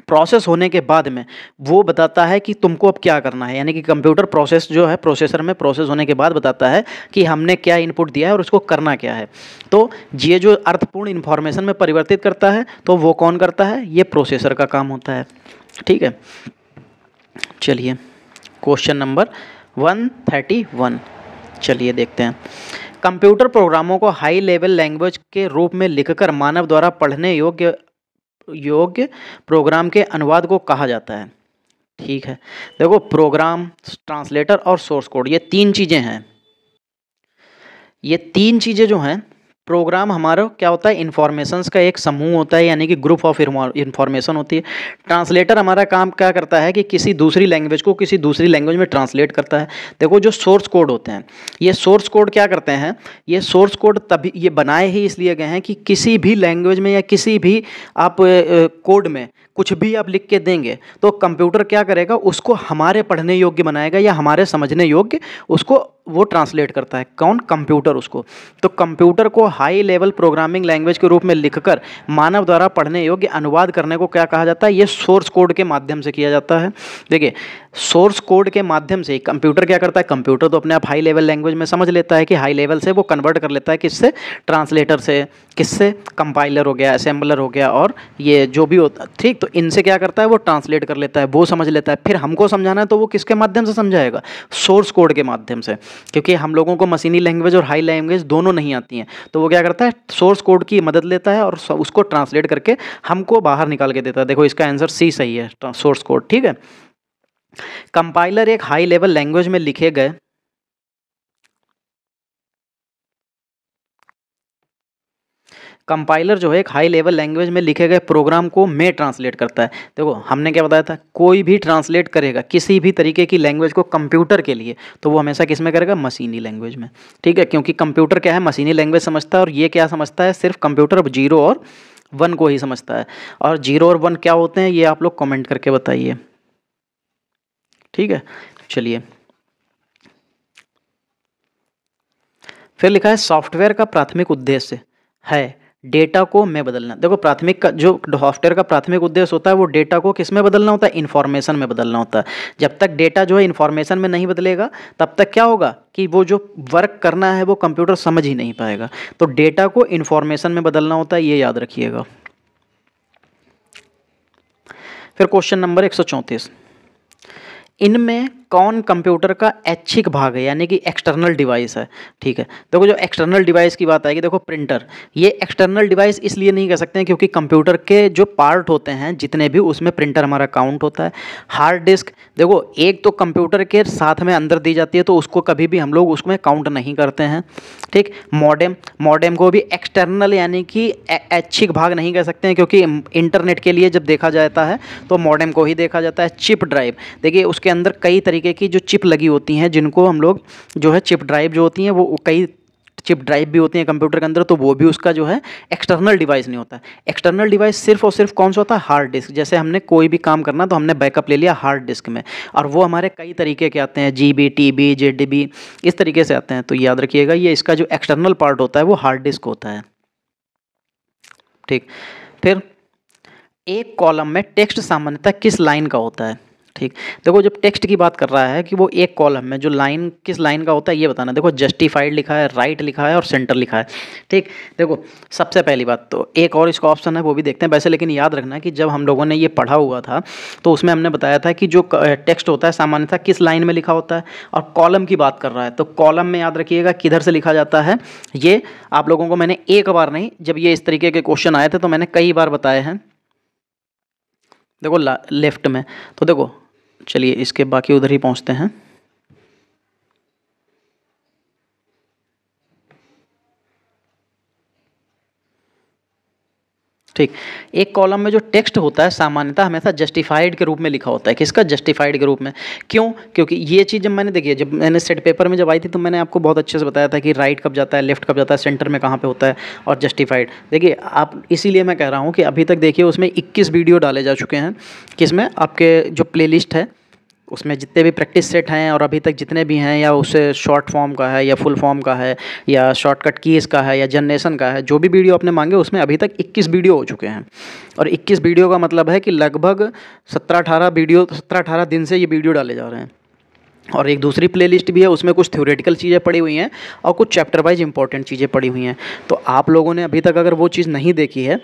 प्रोसेस होने के बाद में वो बताता है कि तुमको अब क्या करना है यानी कि कंप्यूटर प्रोसेस जो है प्रोसेसर में प्रोसेस होने के बाद बताता है कि हमने क्या इनपुट दिया है और उसको करना क्या है तो ये जो अर्थपूर्ण इन्फॉर्मेशन में परिवर्तित करता है तो वो कौन करता है ये प्रोसेसर का काम होता है ठीक है चलिए question number one thirty one चलिए देखते हैं कंप्यूटर प्रोग्रामों को हाई लेवल लैंग्वेज के रूप में लिखकर मानव द्वारा पढ़ने योग्य योग्य प्रोग्राम के अनुवाद को कहा जाता है ठीक है देखो प्रोग्राम ट्रांसलेटर और सोर्स कोड ये तीन चीज़ें हैं ये तीन चीज़ें जो हैं प्रोग्राम हमारा क्या होता है इन्फॉर्मेशंस का एक समूह होता है यानी कि ग्रुप ऑफ इन्फॉर्मेशन होती है ट्रांसलेटर हमारा काम क्या करता है कि किसी दूसरी लैंग्वेज को किसी दूसरी लैंग्वेज में ट्रांसलेट करता है देखो जो सोर्स कोड होते हैं ये सोर्स कोड क्या करते हैं ये सोर्स कोड तभी ये बनाए ही इसलिए गए हैं कि किसी भी लैंग्वेज में या किसी भी आप कोड में कुछ भी आप लिख के देंगे तो कंप्यूटर क्या करेगा उसको हमारे पढ़ने योग्य बनाएगा या हमारे समझने योग्य उसको वो ट्रांसलेट करता है कौन कंप्यूटर उसको तो कंप्यूटर को हाई लेवल प्रोग्रामिंग लैंग्वेज के रूप में लिखकर मानव द्वारा पढ़ने योग्य अनुवाद करने को क्या कहा जाता है ये सोर्स कोड के माध्यम से किया जाता है देखिए सोर्स कोड के माध्यम से कंप्यूटर क्या करता है कंप्यूटर तो अपने आप हाई लेवल लैंग्वेज में समझ लेता है कि हाई लेवल से वो कन्वर्ट कर लेता है किससे ट्रांसलेटर से किससे कंपाइलर हो गया असेंबलर हो गया और ये जो भी होता ठीक तो इनसे क्या करता है वो ट्रांसलेट कर लेता है वो समझ लेता है फिर हमको समझाना है तो वो किसके माध्यम से समझाएगा सोर्स कोड के माध्यम से क्योंकि हम लोगों को मशीनी लैंग्वेज और हाई लैंग्वेज दोनों नहीं आती हैं तो वो क्या करता है सोर्स कोड की मदद लेता है और उसको ट्रांसलेट करके हमको बाहर निकाल के देता है देखो इसका आंसर सी सही है सोर्स कोड ठीक है कंपाइलर एक हाई लेवल लैंग्वेज में लिखे गए कंपाइलर जो है एक हाई लेवल लैंग्वेज में लिखे गए प्रोग्राम को मैं ट्रांसलेट करता है देखो हमने क्या बताया था कोई भी ट्रांसलेट करेगा किसी भी तरीके की लैंग्वेज को कंप्यूटर के लिए तो वो हमेशा किस में करेगा मशीनी लैंग्वेज में ठीक है क्योंकि कंप्यूटर क्या है मशीनी लैंग्वेज समझता है और ये क्या समझता है सिर्फ कंप्यूटर जीरो और वन को ही समझता है और जीरो और वन क्या होते हैं ये आप लोग कॉमेंट करके बताइए ठीक है चलिए फिर लिखा है सॉफ्टवेयर का प्राथमिक उद्देश्य है डेटा को में बदलना देखो प्राथमिक का जो सॉफ्टवेयर का प्राथमिक उद्देश्य होता है वो डेटा को किस में बदलना होता है इन्फॉर्मेशन में बदलना होता है जब तक डेटा जो है इन्फॉर्मेशन में नहीं बदलेगा तब तक क्या होगा कि वो जो वर्क करना है वो कंप्यूटर समझ ही नहीं पाएगा तो डेटा को इन्फॉर्मेशन में बदलना होता है ये याद रखिएगा फिर क्वेश्चन नंबर एक सौ चौंतीस इनमें कौन कंप्यूटर का ऐच्छिक भाग है यानी कि एक्सटर्नल डिवाइस है ठीक है देखो जो एक्सटर्नल डिवाइस की बात आएगी देखो प्रिंटर ये एक्सटर्नल डिवाइस इसलिए नहीं कह सकते हैं क्योंकि कंप्यूटर के जो पार्ट होते हैं जितने भी उसमें प्रिंटर हमारा काउंट होता है हार्ड डिस्क देखो एक तो कंप्यूटर के साथ में अंदर दी जाती है तो उसको कभी भी हम लोग उसमें काउंट नहीं करते हैं ठीक मॉडेम मॉडेम को भी एक्सटर्नल यानी कि ऐच्छिक भाग नहीं कह सकते हैं क्योंकि इंटरनेट के लिए जब देखा जाता है तो मॉडेम को ही देखा जाता है चिप ड्राइव देखिए उसके अंदर कई तरीके तरीके की जो चिप लगी होती हैं जिनको हम लोग जो है चिप ड्राइव जो होती हैं वो कई चिप ड्राइव भी होती है कंप्यूटर के अंदर तो वो भी उसका जो है एक्सटर्नल डिवाइस नहीं होता एक्सटर्नल डिवाइस सिर्फ और सिर्फ कौन सा होता है हार्ड डिस्क जैसे हमने कोई भी काम करना तो हमने बैकअप ले लिया हार्ड डिस्क में और वो हमारे कई तरीके के आते हैं G B T B D B इस तरीके से आते हैं तो याद रखिएगा ये इसका जो एक्सटर्नल पार्ट होता है वो हार्ड डिस्क होता है ठीक फिर एक कॉलम में टेक्स्ट सामान्यतः किस लाइन का होता है ठीक देखो जब टेक्स्ट की बात कर रहा है कि वो एक कॉलम में जो लाइन किस लाइन का होता है ये बताना देखो जस्टिफाइड लिखा है राइट लिखा है और सेंटर लिखा है ठीक देखो सबसे पहली बात तो एक और इसका ऑप्शन है वो भी देखते हैं वैसे लेकिन याद रखना कि जब हम लोगों ने ये पढ़ा हुआ था तो उसमें हमने बताया था कि जो टेक्स्ट होता है सामान्यतः किस लाइन में लिखा होता है और कॉलम की बात कर रहा है तो कॉलम में याद रखिएगा किधर से लिखा जाता है ये आप लोगों को मैंने एक बार नहीं जब ये इस तरीके के क्वेश्चन आए थे तो मैंने कई बार बताए हैं देखो लेफ्ट में तो देखो चलिए इसके बाकी उधर ही पहुँचते हैं ठीक एक कॉलम में जो टेक्स्ट होता है सामान्यतः हमेशा जस्टिफाइड के रूप में लिखा होता है किसका जस्टिफाइड के रूप में क्यों क्योंकि ये चीज़ जब मैंने देखी है जब मैंने सेट पेपर में जब आई थी तो मैंने आपको बहुत अच्छे से बताया था कि राइट कब जाता है लेफ्ट कब जाता है सेंटर में कहाँ पर होता है और जस्टिफाइड देखिए आप इसीलिए मैं कह रहा हूँ कि अभी तक देखिए उसमें इक्कीस वीडियो डाले जा चुके हैं किसमें आपके जो प्ले है उसमें जितने भी प्रैक्टिस सेट हैं और अभी तक जितने भी हैं या उसे शॉर्ट फॉर्म का है या फुल फॉर्म का है या शॉर्टकट कीज़ का है या जनरेशन का है जो भी वीडियो आपने मांगे उसमें अभी तक इक्कीस वीडियो हो चुके हैं और इक्कीस वीडियो का मतलब है कि लगभग सत्रह अठारह वीडियो सत्रह अठारह दिन से ये वीडियो डाले जा रहे हैं और एक दूसरी प्लेलिस्ट भी है उसमें कुछ थ्योरेटिकल चीज़ें पड़ी हुई हैं और कुछ चैप्टर वाइज इंपॉर्टेंट चीज़ें पड़ी हुई हैं तो आप लोगों ने अभी तक अगर वो चीज़ नहीं देखी है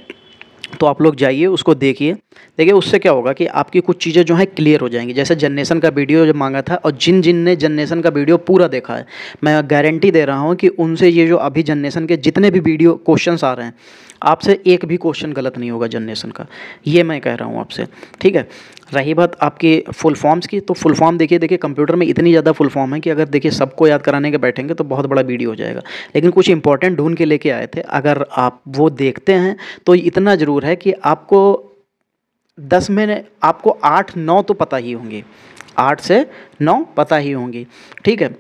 तो आप लोग जाइए उसको देखिए देखिए उससे क्या होगा कि आपकी कुछ चीज़ें जो हैं क्लियर हो जाएंगी जैसे जनरेशन का वीडियो जो मांगा था और जिन जिन ने जनरेशन का वीडियो पूरा देखा है मैं गारंटी दे रहा हूँ कि उनसे ये जो अभी जनरेशन के जितने भी वीडियो क्वेश्चन आ रहे हैं आपसे एक भी क्वेश्चन गलत नहीं होगा जनरेशन का ये मैं कह रहा हूँ आपसे ठीक है रही बात आपकी फुल फॉर्म्स की तो फुल फॉर्म देखिए देखिए कंप्यूटर में इतनी ज़्यादा फुल फॉर्म है कि अगर देखिए सबको याद कराने के बैठेंगे तो बहुत बड़ा वीडियो हो जाएगा लेकिन कुछ इंपॉर्टेंट ढूंढ के लेके आए थे अगर आप वो देखते हैं तो इतना ज़रूर है कि आपको दस में आपको आठ नौ तो पता ही होंगे आठ से नौ पता ही होंगी ठीक है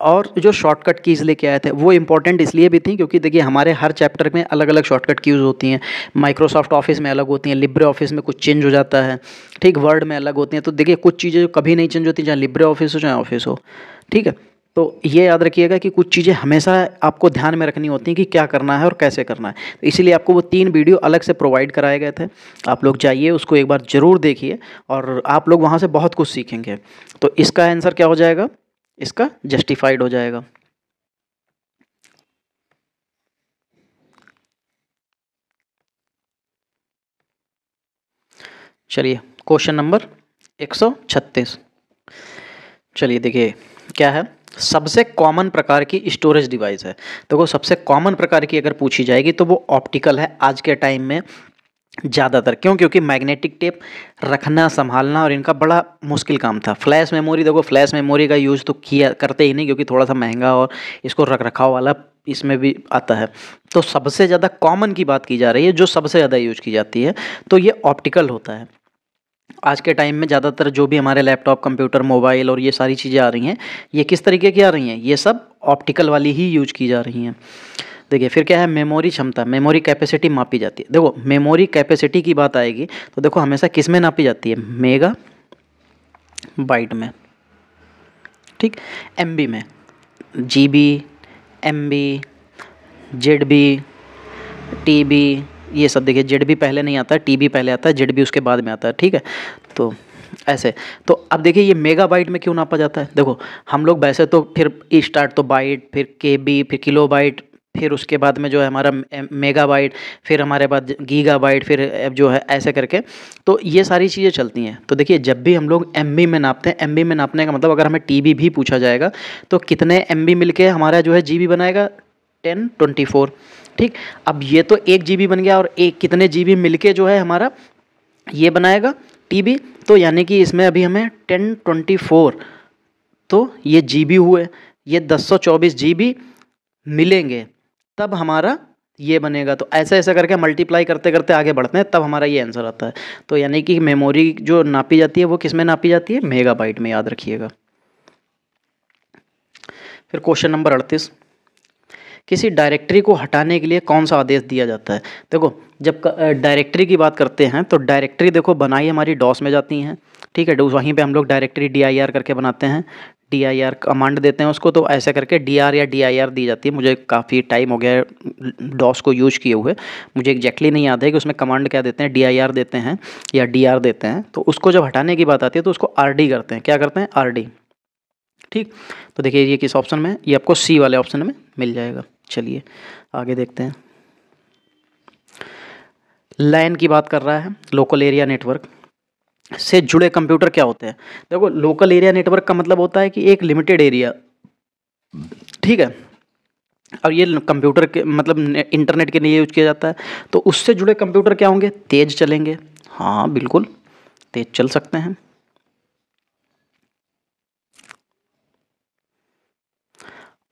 और जो शॉर्टकट कीज़ लेके आए थे वो इंपॉर्टेंट इसलिए भी थी क्योंकि देखिए हमारे हर चैप्टर में अलग अलग शॉर्टकट कीज़ होती हैं माइक्रोसॉफ्ट ऑफिस में अलग होती हैं लिब्रे ऑफिस में कुछ चेंज हो जाता है ठीक वर्ड में अलग होती हैं तो देखिए कुछ चीज़ें जो कभी नहीं चेंज होती चाहे लिब्रे ऑफिस हो चाहे ऑफिस हो ठीक है तो ये याद रखिएगा कि कुछ चीज़ें हमेशा आपको ध्यान में रखनी होती हैं कि क्या करना है और कैसे करना है तो इसीलिए आपको वो तीन वीडियो अलग से प्रोवाइड कराए गए थे आप लोग जाइए उसको एक बार ज़रूर देखिए और आप लोग वहाँ से बहुत कुछ सीखेंगे तो इसका आंसर क्या हो जाएगा इसका जस्टिफाइड हो जाएगा चलिए क्वेश्चन नंबर 136 चलिए देखिए क्या है सबसे कॉमन प्रकार की स्टोरेज डिवाइस है देखो तो सबसे कॉमन प्रकार की अगर पूछी जाएगी तो वो ऑप्टिकल है आज के टाइम में ज़्यादातर क्यों क्योंकि मैग्नेटिक टेप रखना संभालना और इनका बड़ा मुश्किल काम था फ्लैश मेमोरी देखो फ्लैश मेमोरी का यूज़ तो किया करते ही नहीं क्योंकि थोड़ा सा महंगा और इसको रख रखाव वाला इसमें भी आता है तो सबसे ज़्यादा कॉमन की बात की जा रही है जो सबसे ज़्यादा यूज की जाती है तो ये ऑप्टिकल होता है आज के टाइम में ज़्यादातर जो भी हमारे लैपटॉप कंप्यूटर मोबाइल और ये सारी चीज़ें आ रही हैं ये किस तरीके की आ रही हैं ये सब ऑप्टिकल वाली ही यूज की जा रही हैं देखिए फिर क्या है मेमोरी क्षमता मेमोरी कैपेसिटी मापी जाती है देखो मेमोरी कैपेसिटी की बात आएगी तो देखो हमेशा किस में नापी जाती है मेगा बाइट में ठीक एम में G B M B Z B T B ये सब देखिए जेड बी पहले नहीं आता टी बी पहले आता है जेड बी उसके बाद में आता है ठीक है तो ऐसे तो अब देखिए ये मेगा बाइट में क्यों नापा जाता है देखो हम लोग वैसे तो फिर स्टार्ट e तो बाइट फिर के बी फिर किलो बाइट फिर उसके बाद में जो है हमारा मेगाबाइट फिर हमारे बाद गीगाबाइट फिर जो है ऐसे करके तो ये सारी चीज़ें चलती हैं तो देखिए जब भी हम लोग एम में नापते हैं एम में नापने का मतलब अगर हमें टी भी पूछा जाएगा तो कितने एम बी हमारा जो है जी बनाएगा टेन ट्वेंटी फोर ठीक अब ये तो एक जी बन गया और एक कितने जी बी जो है हमारा ये बनाएगा टी तो यानी कि इसमें अभी हमें टेन ट्वेंटी फोर तो ये जी हुए ये दस सौ चौबीस जी मिलेंगे तब हमारा ये बनेगा तो ऐसे ऐसा करके मल्टीप्लाई करते करते आगे बढ़ते हैं तब हमारा ये आंसर आता है तो यानी कि मेमोरी जो नापी जाती है वो किस में नापी जाती है मेगाबाइट में याद रखिएगा फिर क्वेश्चन नंबर अड़तीस किसी डायरेक्टरी को हटाने के लिए कौन सा आदेश दिया जाता है देखो जब डायरेक्टरी की बात करते हैं तो डायरेक्टरी देखो बनाई हमारी डॉस में जाती हैं ठीक है तो वहीं पे हम लोग डायरेक्टरी डी आई आर करके बनाते हैं डी आई आर कमांड देते हैं उसको तो ऐसे करके डी आर या डी आई आर दी जाती है मुझे काफ़ी टाइम हो गया डॉस को यूज किए हुए मुझे एग्जैक्टली नहीं याद है कि उसमें कमांड क्या देते हैं डी आई आर देते हैं या डी आर देते हैं तो उसको जब हटाने की बात आती है तो उसको आर डी करते हैं क्या करते हैं आर डी ठीक तो देखिए ये किस ऑप्शन में ये आपको सी वाले ऑप्शन में मिल जाएगा चलिए आगे देखते हैं लाइन की बात कर रहा है लोकल एरिया नेटवर्क से जुड़े कंप्यूटर क्या होते हैं देखो लोकल एरिया नेटवर्क का मतलब होता है कि एक लिमिटेड एरिया ठीक है और ये कंप्यूटर के मतलब इंटरनेट के लिए यूज किया जाता है तो उससे जुड़े कंप्यूटर क्या होंगे तेज चलेंगे हाँ बिल्कुल तेज चल सकते हैं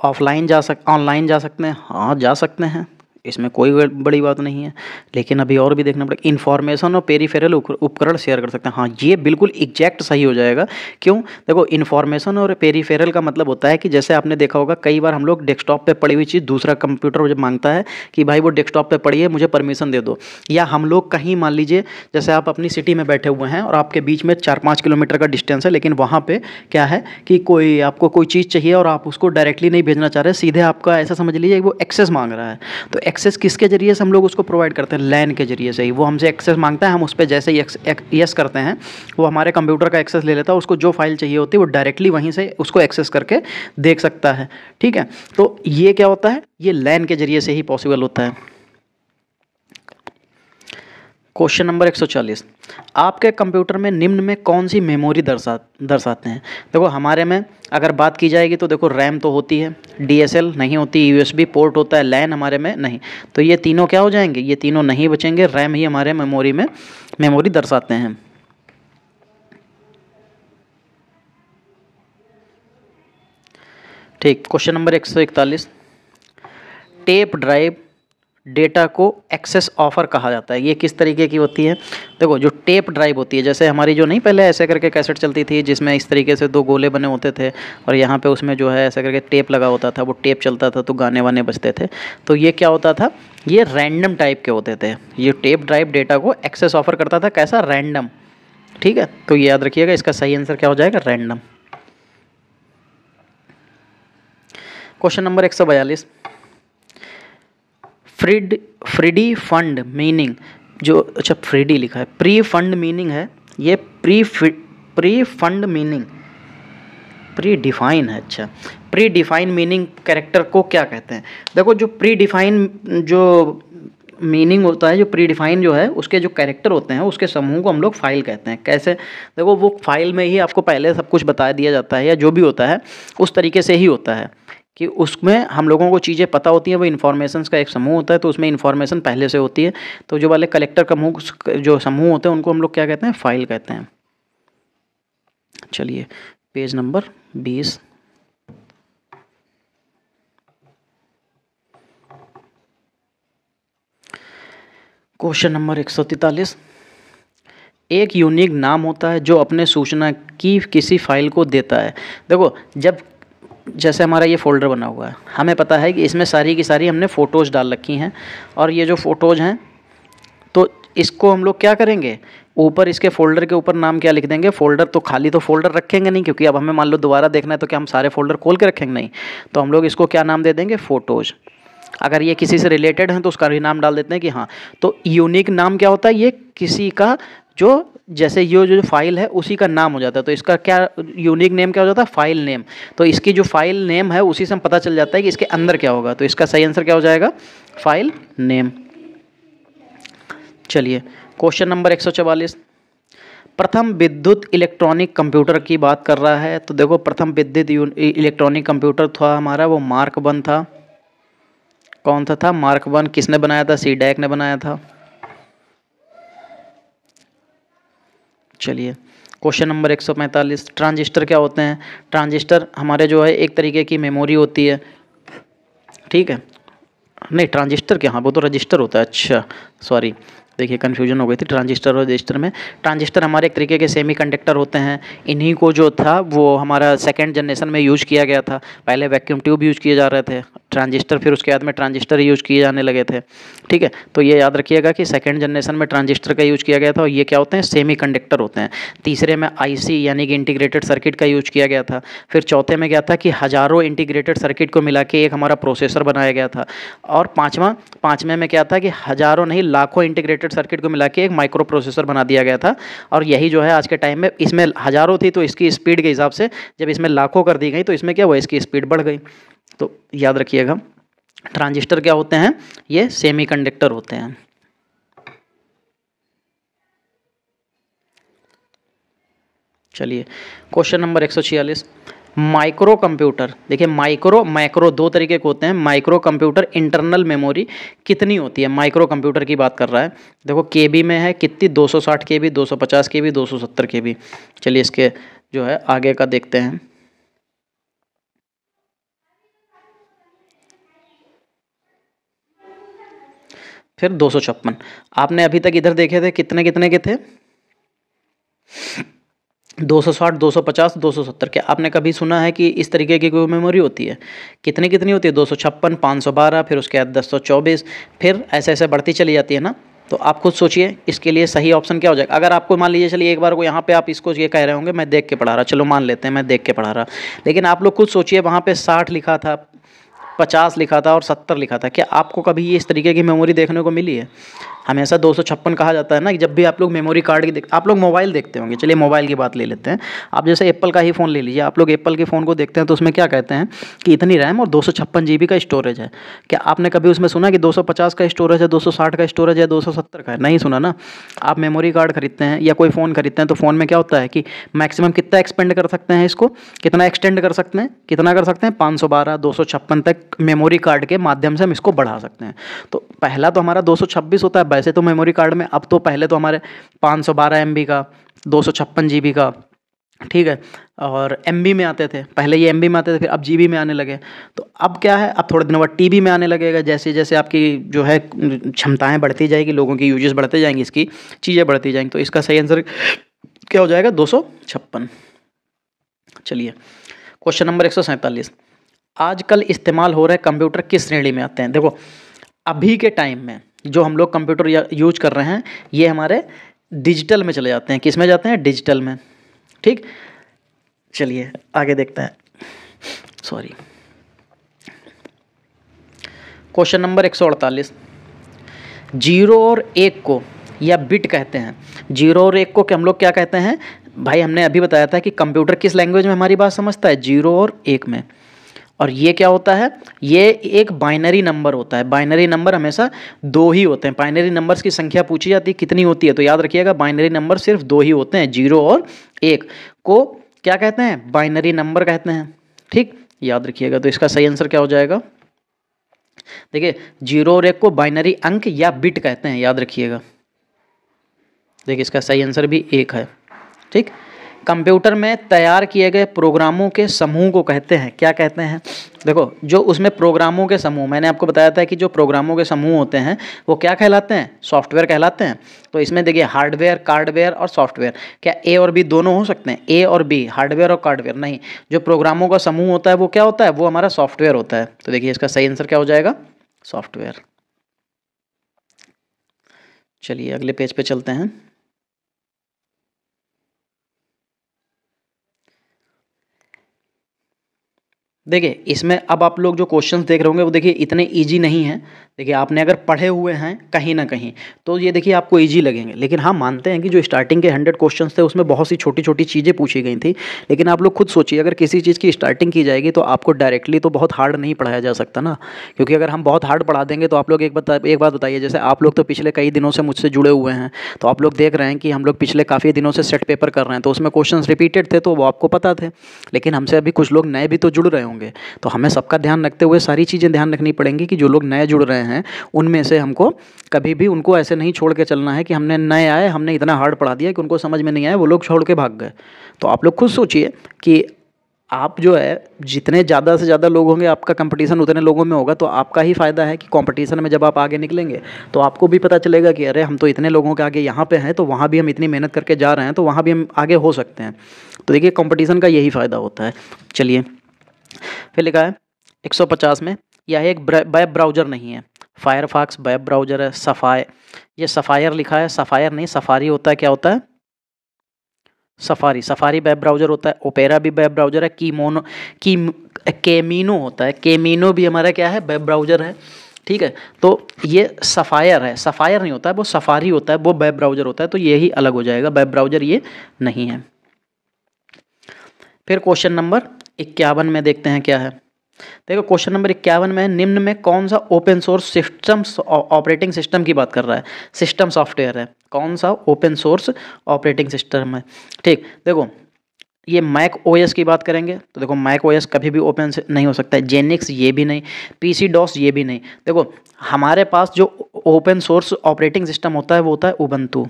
ऑफलाइन जा सक ऑनलाइन जा सकते हैं हाँ जा सकते हैं इसमें कोई बड़ी बात नहीं है लेकिन अभी और भी देखना पड़ेगा इन्फॉर्मेशन और पेरीफेरल उपकरण शेयर कर सकते हैं हाँ ये बिल्कुल एग्जैक्ट सही हो जाएगा क्यों देखो इन्फॉर्मेशन और पेरीफेरल का मतलब होता है कि जैसे आपने देखा होगा कई बार हम लोग डेस्कटॉप पर पड़ी हुई चीज़ दूसरा कंप्यूटर मुझे मांगता है कि भाई वो डेस्कटॉप पर पड़ी है मुझे परमिशन दे दो या हम लोग कहीं मान लीजिए जैसे आप अपनी सिटी में बैठे हुए हैं और आपके बीच में चार पाँच किलोमीटर का डिस्टेंस है लेकिन वहाँ पर क्या है कि कोई आपको कोई चीज़ चाहिए और आप उसको डायरेक्टली नहीं भेजना चाह रहे सीधे आपका ऐसा समझ लीजिए वो एक्सेस मांग रहा है तो एक्सेस किसके जरिए से हम लोग उसको प्रोवाइड करते हैं लैन के जरिए से ही वो हमसे एक्सेस मांगता है हम उस पर जैसे ही यस करते हैं वो हमारे कंप्यूटर का एक्सेस ले लेता है उसको जो फाइल चाहिए होती है वो डायरेक्टली वहीं से उसको एक्सेस करके देख सकता है ठीक है तो ये क्या होता है ये लैन के जरिए से ही पॉसिबल होता है क्वेश्चन नंबर 140 आपके कंप्यूटर में निम्न में कौन सी मेमोरी दर्शा दर्शाते हैं देखो हमारे में अगर बात की जाएगी तो देखो रैम तो होती है डीएसएल नहीं होती यूएसबी पोर्ट होता है लैन हमारे में नहीं तो ये तीनों क्या हो जाएंगे ये तीनों नहीं बचेंगे रैम ही हमारे मेमोरी में मेमोरी दर्शाते हैं ठीक क्वेश्चन नंबर एक टेप ड्राइव डेटा को एक्सेस ऑफर कहा जाता है ये किस तरीके की होती है देखो जो टेप ड्राइव होती है जैसे हमारी जो नहीं पहले ऐसे करके कैसेट चलती थी जिसमें इस तरीके से दो गोले बने होते थे और यहाँ पे उसमें जो है ऐसे करके टेप लगा होता था वो टेप चलता था तो गाने वाने बजते थे तो ये क्या होता था ये रैंडम टाइप के होते थे ये टेप ड्राइव डेटा को एक्सेस ऑफर करता था कैसा रैंडम ठीक है तो ये याद रखिएगा इसका सही आंसर क्या हो जाएगा रैंडम क्वेश्चन नंबर एक सौ बयालीस फ्रिड फ्रिडी फंड मीनिंग जो अच्छा फ्रिडी लिखा है प्री फंड मीनिंग है ये pre pre fund meaning predefine है अच्छा प्री डिफाइन मीनिंग कैरेक्टर को क्या कहते हैं देखो जो प्री डिफाइन जो मीनिंग होता है जो प्री डिफाइन जो है उसके जो कैरेक्टर होते हैं उसके समूह को हम लोग फाइल कहते हैं कैसे देखो वो फाइल में ही आपको पहले सब कुछ बता दिया जाता है या जो भी होता है उस तरीके से ही होता है कि उसमें हम लोगों को चीज़ें पता होती हैं वो इन्फॉर्मेशन का एक समूह होता है तो उसमें इन्फॉर्मेशन पहले से होती है तो जो वाले कलेक्टर समूह जो समूह होते हैं उनको हम लोग क्या कहते हैं फाइल कहते हैं चलिए पेज नंबर बीस क्वेश्चन नंबर एक सौ तैतालीस एक यूनिक नाम होता है जो अपने सूचना की किसी फाइल को देता है देखो जब जैसे हमारा ये फ़ोल्डर बना हुआ है हमें पता है कि इसमें सारी की सारी हमने फ़ोटोज़ डाल रखी हैं और ये जो फ़ोटोज़ हैं तो इसको हम लोग क्या करेंगे ऊपर इसके फ़ोल्डर के ऊपर नाम क्या लिख देंगे फ़ोल्डर तो खाली तो फ़ोल्डर रखेंगे नहीं क्योंकि अब हमें मान लो दोबारा देखना है तो क्या हम सारे फ़ोल्डर खोल के रखेंगे नहीं तो हम लोग इसको क्या नाम दे देंगे फ़ोटोज़ अगर ये किसी से रिलेटेड हैं तो उसका भी नाम डाल देते हैं कि हाँ तो यूनिक नाम क्या होता है ये किसी का जो जैसे ये जो फाइल है उसी का नाम हो जाता है तो इसका क्या यूनिक नेम क्या हो जाता है फाइल नेम तो इसकी जो फाइल नेम है उसी से हम पता चल जाता है कि इसके अंदर क्या होगा तो इसका सही आंसर क्या हो जाएगा फाइल नेम चलिए क्वेश्चन नंबर एक प्रथम विद्युत इलेक्ट्रॉनिक कंप्यूटर की बात कर रहा है तो देखो प्रथम विद्युत इलेक्ट्रॉनिक कंप्यूटर था हमारा वो मार्क वन था कौन सा था मार्क वन किसने बनाया था सी डैक ने बनाया था चलिए क्वेश्चन नंबर 145 ट्रांजिस्टर क्या होते हैं ट्रांजिस्टर हमारे जो है एक तरीके की मेमोरी होती है ठीक है नहीं ट्रांजिस्टर क्या हाँ वो तो रजिस्टर होता है अच्छा सॉरी देखिए कन्फ्यूजन हो गई थी ट्रांजिस्टर और रजिस्टर में ट्रांजिस्टर हमारे एक तरीके के सेमी कंडक्टर होते हैं इन्हीं को जो था वो हमारा सेकेंड जनरेशन में यूज़ किया गया था पहले वैक्यूम ट्यूब यूज़ किए जा रहे थे ट्रांजिस्टर फिर उसके बाद में ट्रांजिस्टर यूज़ किए जाने लगे थे ठीक है तो ये याद रखिएगा कि सेकेंड जनरेशन में ट्रांजिस्टर का यूज़ किया गया था और ये क्या होते हैं सेमी कंडक्टर होते हैं तीसरे में आई यानी कि इंटीग्रेटेड सर्किट का यूज़ किया गया था फिर चौथे में क्या था कि हज़ारों इंटीग्रेटेड सर्किट को मिला के एक हमारा प्रोसेसर बनाया गया था और पाँचवा पाँचवें में क्या था कि हज़ारों नहीं लाखों इंटीग्रेटेड इंटीग्रेटेड सर्किट को मिला के एक माइक्रो प्रोसेसर बना दिया गया था और यही जो है आज के टाइम में इसमें हज़ारों थी तो इसकी स्पीड के हिसाब से जब इसमें लाखों कर दी गई तो इसमें क्या हुआ इसकी स्पीड बढ़ गई तो याद रखिएगा ट्रांजिस्टर क्या होते हैं ये सेमीकंडक्टर होते हैं चलिए क्वेश्चन नंबर एक सौ छियालीस माइक्रो कंप्यूटर देखिए माइक्रो माइक्रो दो तरीके के होते हैं माइक्रो कंप्यूटर इंटरनल मेमोरी कितनी होती है माइक्रो कंप्यूटर की बात कर रहा है देखो के में है कितनी 260 के बी दो सौ पचास के बी दो सौ सत्तर के बी चलिए इसके जो है आगे का देखते हैं फिर दो आपने अभी तक इधर देखे थे कितने कितने के थे दो सौ साठ दो सौ पचास दो सौ सत्तर क्या आपने कभी सुना है कि इस तरीके की कोई मेमोरी होती है कितनी कितनी होती है दो सौ छप्पन पाँच सौ बारह फिर उसके बाद दस सौ चौबीस फिर ऐसे ऐसे बढ़ती चली जाती है ना तो आप खुद सोचिए इसके लिए सही ऑप्शन क्या हो जाएगा अगर आपको मान लीजिए चलिए एक बार को यहाँ पे आप इसको ये कह रहे होंगे मैं देख के पढ़ा रहा चलो मान लेते हैं मैं देख के पढ़ा रहा लेकिन आप लोग खुद सोचिए वहाँ पे साठ लिखा था पचास लिखा था और सत्तर लिखा था क्या आपको कभी ये इस तरीके की मेमोरी देखने को मिली है हमेशा दो कहा जाता है ना कि जब भी आप लोग मेमोरी कार्ड की देख आप लोग मोबाइल देखते होंगे चलिए मोबाइल की बात ले लेते हैं आप जैसे एप्पल का ही फ़ोन ले लीजिए आप लोग एप्पल के फ़ोन को देखते हैं तो उसमें क्या कहते हैं कि इतनी रैम और दो जीबी का स्टोरेज है क्या आपने कभी उसमें सुना कि दो का स्टोरेज है दो का स्टोरेज है दो का है नहीं सुना ना आप मेमोरी कार्ड खरीदते हैं या कोई फ़ोन खरीदते हैं तो फ़ोन में क्या होता है कि मैक्सिमम कितना एक्सपेंड कर सकते हैं इसको कितना एक्सटेंड कर सकते हैं कितना कर सकते हैं पाँच सौ बारह दो सौ छप्पन तक मेमोरी कार्ड के माध्यम से हम इसको बढ़ा सकते हैं तो पहला तो हमारा दो सौ छब्बीस होता है वैसे मतलब तो मेमोरी कार्ड में अब तो पहले तो हमारे पाँच सौ बारह एम बी का दो सौ छप्पन जी बी का ठीक है और एम बी में आते थे पहले ये एम बी में आते थे फिर अब जी बी में आने लगे तो अब क्या है अब थोड़े दिनों बाद टी बी में आने लगेगा जैसे जैसे आपकी जो है क्षमताएं बढ़ती जाएगी लोगों की यूजेस बढ़ते जाएंगी इसकी चीज़ें बढ़ती जाएंगी तो इसका सही आंसर क्या हो जाएगा दो सौ छप्पन चलिए क्वेश्चन नंबर एक सौ सैंतालीस आजकल इस्तेमाल हो रहे कंप्यूटर किस श्रेणी में आते हैं देखो अभी के टाइम में जो हम लोग कंप्यूटर यूज कर रहे हैं ये हमारे डिजिटल में चले जाते हैं किस में जाते हैं डिजिटल में ठीक चलिए आगे देखते हैं सॉरी क्वेश्चन नंबर एक सौ अड़तालीस जीरो और एक को या बिट कहते हैं जीरो और एक को कि हम लोग क्या कहते हैं भाई हमने अभी बताया था कि कंप्यूटर किस लैंग्वेज में हमारी बात समझता है जीरो और एक में और ये क्या होता है ये एक बाइनरी नंबर होता है बाइनरी नंबर हमेशा दो ही होते हैं बाइनरी नंबर्स की संख्या पूछी जाती है कितनी होती है तो याद रखिएगा बाइनरी नंबर सिर्फ दो ही होते हैं जीरो और एक को क्या कहते हैं बाइनरी नंबर कहते हैं ठीक याद रखिएगा तो इसका सही आंसर क्या हो जाएगा देखिए जीरो और एक को बाइनरी अंक या बिट कहते हैं याद रखिएगा देखिए इसका सही आंसर भी एक है ठीक कंप्यूटर में तैयार किए गए प्रोग्रामों के समूह को कहते हैं क्या कहते हैं देखो जो उसमें प्रोग्रामों के समूह मैंने आपको बताया था कि जो प्रोग्रामों के समूह होते हैं वो क्या कहलाते हैं सॉफ्टवेयर कहलाते हैं तो इसमें देखिए हार्डवेयर कार्डवेयर और सॉफ्टवेयर क्या ए और बी दोनों हो सकते हैं ए और बी हार्डवेयर और कार्डवेयर नहीं जो प्रोग्रामों का समूह होता है वो क्या होता है वो हमारा सॉफ्टवेयर होता है तो देखिए इसका सही आंसर क्या हो जाएगा सॉफ्टवेयर चलिए अगले पेज पे चलते हैं देखिए इसमें अब आप लोग जो क्वेश्चंस देख रहे होंगे वो देखिए इतने इजी नहीं हैं देखिए आपने अगर पढ़े हुए हैं कहीं ना कहीं तो ये देखिए आपको इजी लगेंगे लेकिन हाँ मानते हैं कि जो स्टार्टिंग के हंड्रेड क्वेश्चन थे उसमें बहुत सी छोटी छोटी चीज़ें पूछी गई थी लेकिन आप लोग खुद सोचिए अगर किसी चीज़ की स्टार्टिंग की जाएगी तो आपको डायरेक्टली तो बहुत हार्ड नहीं पढ़ाया जा सकता ना क्योंकि अगर हम बहुत हार्ड पढ़ा देंगे तो आप लोग एक बता एक बात बताइए जैसे आप लोग तो पिछले कई दिनों से मुझसे जुड़े हुए हैं तो आप लोग देख रहे हैं कि हम लोग पिछले काफ़ी दिनों से सेट पेपर कर रहे हैं तो उसमें क्वेश्चन रिपीटेड थे तो वो आपको पता थे लेकिन हमसे अभी कुछ लोग नए भी तो जुड़ रहे हों होंगे तो हमें सबका ध्यान रखते हुए सारी चीज़ें ध्यान रखनी पड़ेंगी कि जो लोग नए जुड़ रहे हैं उनमें से हमको कभी भी उनको ऐसे नहीं छोड़ के चलना है कि हमने नए आए हमने इतना हार्ड पढ़ा दिया कि उनको समझ में नहीं आया वो लोग छोड़ के भाग गए तो आप लोग खुद सोचिए कि आप जो है जितने ज़्यादा से ज़्यादा लोग होंगे आपका कंपटीशन उतने लोगों में होगा तो आपका ही फ़ायदा है कि कंपटीशन में जब आप आगे निकलेंगे तो आपको भी पता चलेगा कि अरे हम तो इतने लोगों के आगे यहाँ पे हैं तो वहाँ भी हम इतनी मेहनत करके जा रहे हैं तो वहाँ भी हम आगे हो सकते हैं तो देखिए कॉम्पटिशन का यही फ़ायदा होता है चलिए फिर लिखा है 150 में यह एक वेब ब्राउज़र नहीं है फायरफॉक्स वेब ब्राउज़र है सफ़ाई ये सफ़ायर लिखा है सफ़ायर नहीं सफ़ारी होता है क्या होता है सफारी सफारी वेब ब्राउज़र होता है ओपेरा भी वेब ब्राउज़र है कीमोनो की केमिनो होता है केमिनो भी हमारा क्या है वेब ब्राउज़र है ठीक है तो ये सफ़ायर है सफ़ायर नहीं होता है वो सफारी होता है वो वेब ब्राउज़र होता है तो यही अलग हो जाएगा वेब ब्राउज़र ये नहीं है फिर क्वेश्चन नंबर इक्यावन में देखते हैं क्या है देखो क्वेश्चन नंबर इक्यावन में निम्न में कौन सा open source system operating system की बात कर रहा है सिस्टम सॉफ्टवेयर है कौन सा ओपन सोर्स ऑपरेटिंग सिस्टम है ठीक देखो ये मैक ओएस की बात करेंगे तो देखो मैक ओएस कभी भी ओपन नहीं हो सकता है जेनिक्स ये भी नहीं पीसी डॉस ये भी नहीं देखो हमारे पास जो ओपन सोर्स ऑपरेटिंग सिस्टम होता है वो होता है उबंतू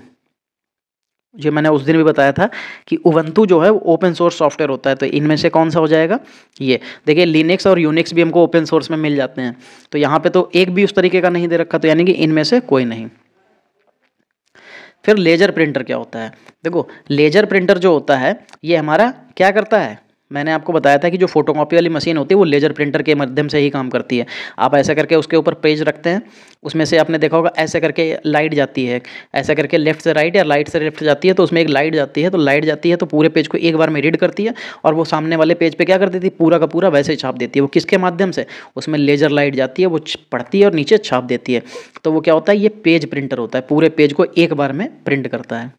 ये मैंने उस दिन भी बताया था कि उवंतु जो है ओपन सोर्स सॉफ्टवेयर होता है तो इनमें से कौन सा हो जाएगा ये देखिए लिनक्स और यूनिक्स भी हमको ओपन सोर्स में मिल जाते हैं तो यहाँ पे तो एक भी उस तरीके का नहीं दे रखा तो यानी कि इनमें से कोई नहीं फिर लेजर प्रिंटर क्या होता है देखो लेजर प्रिंटर जो होता है ये हमारा क्या करता है मैंने आपको बताया था कि जो फोटोकॉपी वाली मशीन होती है वो लेजर प्रिंटर के माध्यम से ही काम करती है आप ऐसा करके उसके ऊपर पेज रखते हैं उसमें से आपने देखा होगा ऐसे करके लाइट जाती है ऐसा करके लेफ्ट से राइट या राइट से लेफ्ट जाती है तो उसमें एक लाइट जाती है तो लाइट जाती है तो पूरे पेज को एक बार में रीड करती है और वो सामने वाले पेज पर क्या देती है पूरा का पूरा वैसे ही छाप देती है वो किसके माध्यम से उसमें लेजर लाइट जाती है वो पढ़ती है और नीचे छाप देती है तो वो क्या होता है ये पेज प्रिंटर होता है पूरे पेज को एक बार में प्रिंट करता है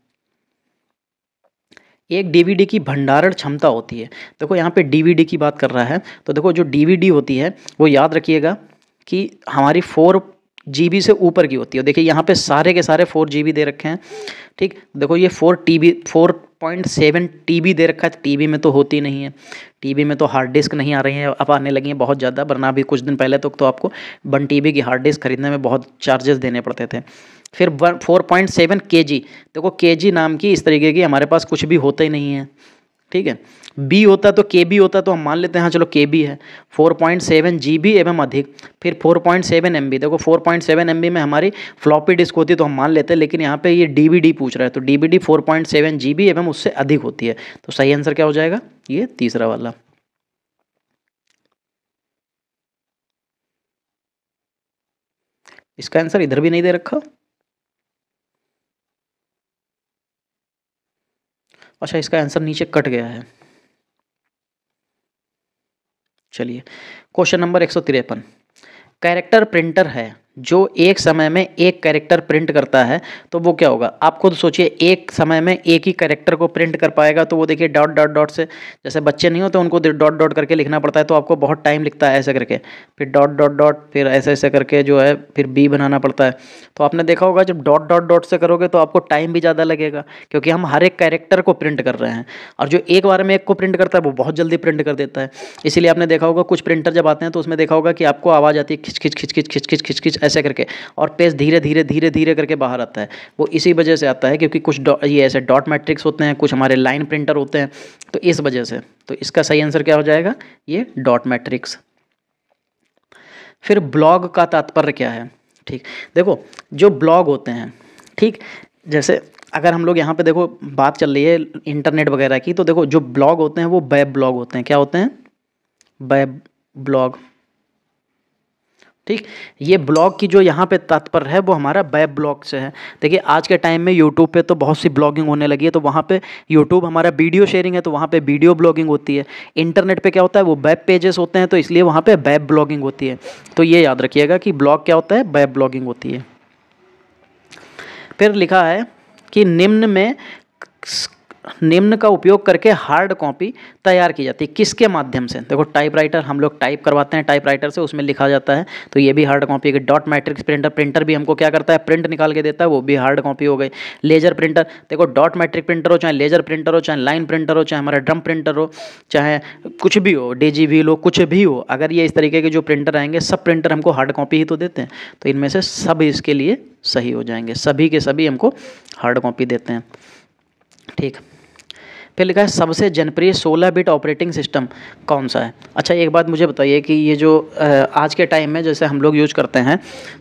एक डीवीडी की भंडारण क्षमता होती है देखो यहाँ पे डीवीडी की बात कर रहा है तो देखो जो डीवीडी होती है वो याद रखिएगा कि हमारी फोर जी से ऊपर की होती है देखिए यहाँ पे सारे के सारे फोर जी दे रखे हैं ठीक देखो ये four T B four point seven T B दे रखा है टी बी में तो होती नहीं है टी बी में तो हार्ड डिस्क नहीं आ रही है अब आने लगी हैं बहुत ज़्यादा वरना अभी कुछ दिन पहले तक तो, तो आपको वन टी बी की हार्ड डिस्क खरीदने में बहुत चार्जेस देने पड़ते थे फिर वन फोर पॉइंट सेवन के जी देखो के जी नाम की इस तरीके की हमारे पास कुछ भी होता ही नहीं है ठीक है बी होता तो के बी होता तो हम मान लेते हैं हाँ चलो के बी है four point seven G B एवं अधिक फिर four point seven M B देखो four point seven M B में हमारी फ्लॉपी डिस्क होती है तो हम मान लेते हैं लेकिन यहाँ पे ये डी बी डी पूछ रहा है तो D B D four point seven G B एवं उससे अधिक होती है तो सही आंसर क्या हो जाएगा ये तीसरा वाला इसका आंसर इधर भी नहीं दे रखा अच्छा इसका आंसर नीचे कट गया है चलिए क्वेश्चन नंबर एक सौ तिरपन कैरेक्टर प्रिंटर है जो एक समय में एक कैरेक्टर प्रिंट करता है तो वो क्या होगा आप खुद सोचिए एक समय में एक ही कैरेक्टर को प्रिंट कर पाएगा तो वो देखिए डॉट डॉट डॉट से जैसे बच्चे नहीं होते उनको डॉट डॉट करके लिखना पड़ता है तो आपको बहुत टाइम लिखता है ऐसे करके फिर डॉट डॉट डॉट फिर ऐसे ऐसे करके जो है फिर बी बनाना पड़ता है तो आपने देखा होगा जब डॉट डॉट डॉट से करोगे तो आपको टाइम भी ज़्यादा लगेगा क्योंकि हम हर एक कैरेक्टर को प्रिंट कर रहे हैं और जो एक बार में एक को प्रिंट करता है वो बहुत जल्दी प्रिंट कर देता है इसीलिए आपने देखा होगा कुछ प्रिंटर जब आते हैं तो उसमें देखा होगा कि आपको आवाज़ आती है खिच खिच खिच खिच खिच खिच खिच खिच ऐसे करके और पेज धीरे धीरे धीरे धीरे करके बाहर आता है वो इसी वजह से आता है क्योंकि कुछ ये ऐसे डॉट मैट्रिक्स होते हैं कुछ हमारे लाइन प्रिंटर होते हैं तो इस वजह से तो इसका सही आंसर क्या हो जाएगा ये डॉट मैट्रिक्स फिर ब्लॉग का तात्पर्य क्या है ठीक देखो जो ब्लॉग होते हैं ठीक जैसे अगर हम लोग यहाँ पे देखो बात चल रही है इंटरनेट वगैरह की तो देखो जो ब्लॉग होते हैं वो वेब ब्लॉग होते हैं क्या होते हैं वेब ब्लॉग ठीक ये ब्लॉग की जो यहाँ पे तात्पर्य है वो हमारा वेब ब्लॉग से है देखिए आज के टाइम में यूट्यूब पे तो बहुत सी ब्लॉगिंग होने लगी है तो वहाँ पे यूट्यूब हमारा वीडियो शेयरिंग है तो वहाँ पे वीडियो ब्लॉगिंग होती है इंटरनेट पे क्या होता है वो वेब पेजेस होते हैं तो इसलिए वहाँ पे वेब ब्लॉगिंग होती है तो ये याद रखिएगा कि ब्लॉग क्या होता है वेब ब्लॉगिंग होती है फिर लिखा है कि निम्न में निम्न का उपयोग करके हार्ड कॉपी तैयार की जाती है किसके माध्यम से देखो टाइपराइटर हम लोग टाइप करवाते हैं टाइपराइटर से उसमें लिखा जाता है तो ये भी हार्ड कॉपी है डॉट मैट्रिक्स प्रिंटर प्रिंटर भी हमको क्या करता है प्रिंट निकाल के देता है वो भी हार्ड कॉपी हो गई लेजर प्रिंटर देखो डॉट मैट्रिक प्रिंटर हो चाहे लेजर प्रिंटर हो चाहे लाइन प्रिंटर हो चाहे हमारा ड्रम प्रिंटर हो चाहे कुछ भी हो डी भी हो कुछ भी हो अगर ये इस तरीके के जो प्रिंटर आएंगे सब प्रिंटर हमको हार्ड कॉपी ही तो देते हैं तो इनमें से सब इसके लिए सही हो जाएंगे सभी के सभी हमको हार्ड कॉपी देते हैं ठीक फिर लिखा है सबसे जनप्रिय 16 बिट ऑपरेटिंग सिस्टम कौन सा है अच्छा एक बात मुझे बताइए कि ये जो आज के टाइम में जैसे हम लोग यूज करते हैं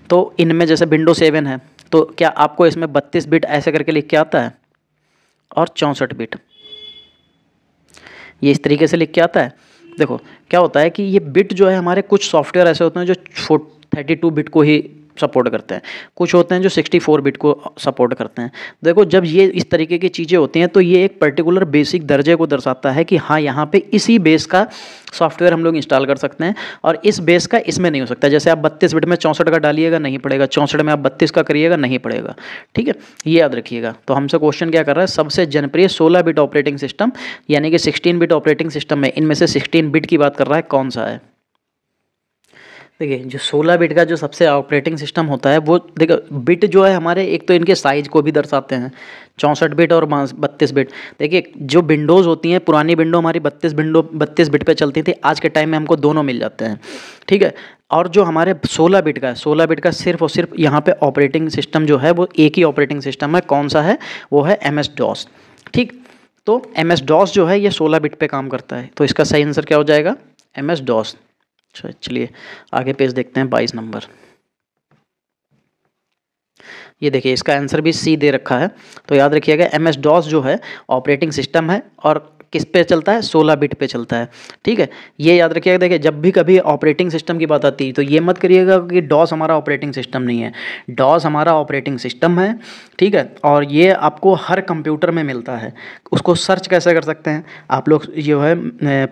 तो इनमें जैसे विंडो सेवन है तो क्या आपको इसमें बत्तीस बिट ऐसे करके लिख के आता है और चौंसठ बिट ये इस तरीके से लिख के आता है देखो क्या होता है कि ये बिट जो है हमारे कुछ सॉफ्टवेयर ऐसे होते हैं जो थर्टी टू बिट को ही सपोर्ट करते हैं कुछ होते हैं जो 64 बिट को सपोर्ट करते हैं देखो जब ये इस तरीके की चीज़ें होती हैं तो ये एक पर्टिकुलर बेसिक दर्जे को दर्शाता है कि हाँ यहाँ पे इसी बेस का सॉफ्टवेयर हम लोग इंस्टॉल कर सकते हैं और इस बेस का इसमें नहीं हो सकता जैसे आप बत्तीस बिट में चौंसठ का डालिएगा नहीं पड़ेगा चौंसठ में आप बत्तीस का करिएगा नहीं पड़ेगा ठीक है ये याद रखिएगा तो हमसे क्वेश्चन क्या कर रहा है सबसे जनप्रिय सोलह बिट ऑपरेटिंग सिस्टम यानी कि सिक्सटीन बिट ऑपरेटिंग सिस्टम है इनमें से सिक्सटीन बिट की बात कर रहा है कौन सा है देखिए जो 16 बिट का जो सबसे ऑपरेटिंग सिस्टम होता है वो देखो बिट जो है हमारे एक तो इनके साइज़ को भी दर्शाते हैं चौंसठ बिट और बत्तीस बिट देखिए जो विंडोज़ होती हैं पुरानी विंडो हमारी बत्तीस विंडो बत्तीस बिट पे चलती थी आज के टाइम में हमको दोनों मिल जाते हैं ठीक है और जो हमारे 16 बिट का है 16 बिट का सिर्फ और सिर्फ यहाँ पे ऑपरेटिंग सिस्टम जो है वो एक ही ऑपरेटिंग सिस्टम है कौन सा है वो है एम एस डॉस ठीक तो एम एस डॉस जो है ये सोलह बिट पर काम करता है तो इसका सही आंसर क्या हो जाएगा एम एस डॉस अच्छा चलिए आगे पेज देखते हैं बाईस नंबर ये देखिए इसका आंसर भी सी दे रखा है तो याद रखिएगा एम एस डॉस जो है ऑपरेटिंग सिस्टम है और किस पे चलता है 16 बिट पे चलता है ठीक है ये याद रखिएगा देखिए जब भी कभी ऑपरेटिंग सिस्टम की बात आती है तो ये मत करिएगा कि डॉस हमारा ऑपरेटिंग सिस्टम नहीं है डॉस हमारा ऑपरेटिंग सिस्टम है ठीक है और ये आपको हर कंप्यूटर में मिलता है उसको सर्च कैसे कर सकते हैं आप लोग जो है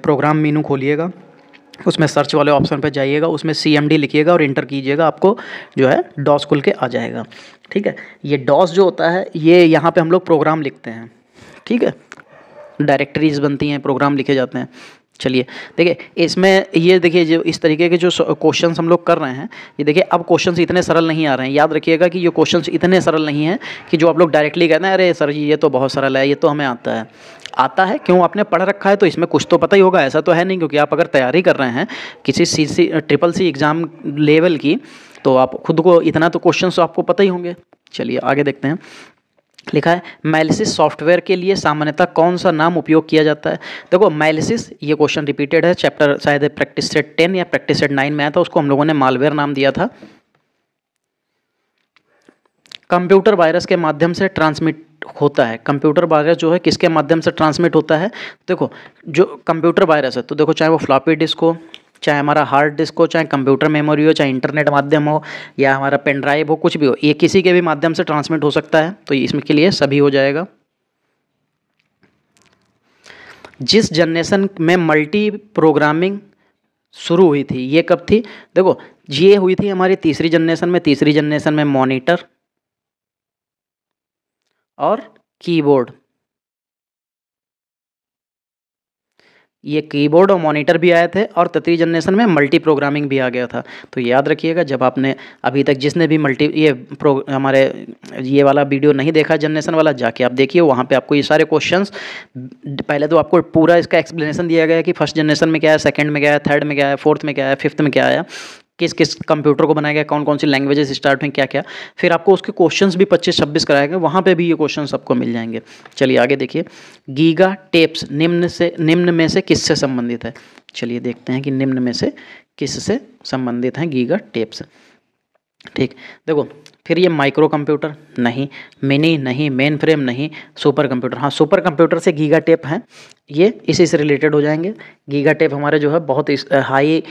प्रोग्राम मीनू खोलिएगा उसमें सर्च वाले ऑप्शन पर जाइएगा उसमें सी एम डी लिखिएगा और इंटर कीजिएगा आपको जो है डॉस खुल के आ जाएगा ठीक है ये डॉस जो होता है ये यहाँ पर हम लोग प्रोग्राम लिखते हैं ठीक है डायरेक्टरीज बनती हैं प्रोग्राम लिखे जाते हैं चलिए देखिए इसमें ये देखिए जो इस तरीके के जो क्वेश्चंस हम लोग कर रहे हैं ये देखिए अब क्वेश्चंस इतने सरल नहीं आ रहे हैं याद रखिएगा कि ये क्वेश्चंस इतने सरल नहीं हैं कि जो आप लोग डायरेक्टली कहते हैं अरे सर जी ये तो बहुत सरल है ये तो हमें आता है आता है क्यों आपने पढ़ रखा है तो इसमें कुछ तो पता ही होगा ऐसा तो है नहीं क्योंकि आप अगर तैयारी कर रहे हैं किसी C C triple C exam level की तो आप खुद को इतना तो क्वेश्चन तो आपको पता ही होंगे चलिए आगे देखते हैं लिखा है मैलिसिस सॉफ्टवेयर के लिए सामान्यतः कौन सा नाम उपयोग किया जाता है देखो मैलिसिस ये क्वेश्चन रिपीटेड है चैप्टर शायद प्रैक्टिस सेट टेन या प्रैक्टिस सेट नाइन में आया था उसको हम लोगों ने मालवेयर नाम दिया था कंप्यूटर वायरस के माध्यम से ट्रांसमिट होता है कंप्यूटर वायरस जो है किसके माध्यम से ट्रांसमिट होता है देखो जो कंप्यूटर वायरस है तो देखो चाहे वो फ्लॉपी डिस्क हो चाहे हमारा हार्ड डिस्क हो चाहे कंप्यूटर मेमोरी हो चाहे इंटरनेट माध्यम हो या हमारा पेन ड्राइव हो कुछ भी हो ये किसी के भी माध्यम से ट्रांसमिट हो सकता है तो इसमें के लिए सभी हो जाएगा जिस जनरेशन में मल्टी प्रोग्रामिंग शुरू हुई थी ये कब थी देखो ये हुई थी हमारी तीसरी जनरेशन में तीसरी जनरेशन में मॉनिटर और कीबोर्ड ये कीबोर्ड और मॉनिटर भी आए थे और तृतीय जनरेशन में मल्टी प्रोग्रामिंग भी आ गया था तो याद रखिएगा जब आपने अभी तक जिसने भी मल्टी ये प्रो हमारे ये वाला वीडियो नहीं देखा जनरेशन वाला जाके आप देखिए वहाँ पे आपको ये सारे क्वेश्चंस पहले तो आपको पूरा इसका एक्सप्लेनेशन दिया गया कि फर्स्ट जनरेशन में क्या है सेकेंड में क्या है थर्ड में क्या है फोर्थ में क्या है फिफ्थ में क्या आया किस किस कंप्यूटर को बनाया गया कौन कौन सी लैंग्वेजेस स्टार्ट हुई क्या क्या फिर आपको उसके क्वेश्चन भी पच्चीस छब्बीस कराए गए वहाँ पे भी ये क्वेश्चन आपको मिल जाएंगे चलिए आगे देखिए गीगा टेप्स निम्न से निम्न में से किससे संबंधित है चलिए देखते हैं कि निम्न में से किससे संबंधित हैं गीगा टेप्स ठीक देखो फिर ये माइक्रो कंप्यूटर नहीं मिनी नहीं मेन फ्रेम नहीं सुपर कंप्यूटर हाँ सुपर कंप्यूटर से गीगा टेप हैं ये इसी से रिलेटेड हो जाएंगे गीगा टेप हमारे जो है बहुत हाई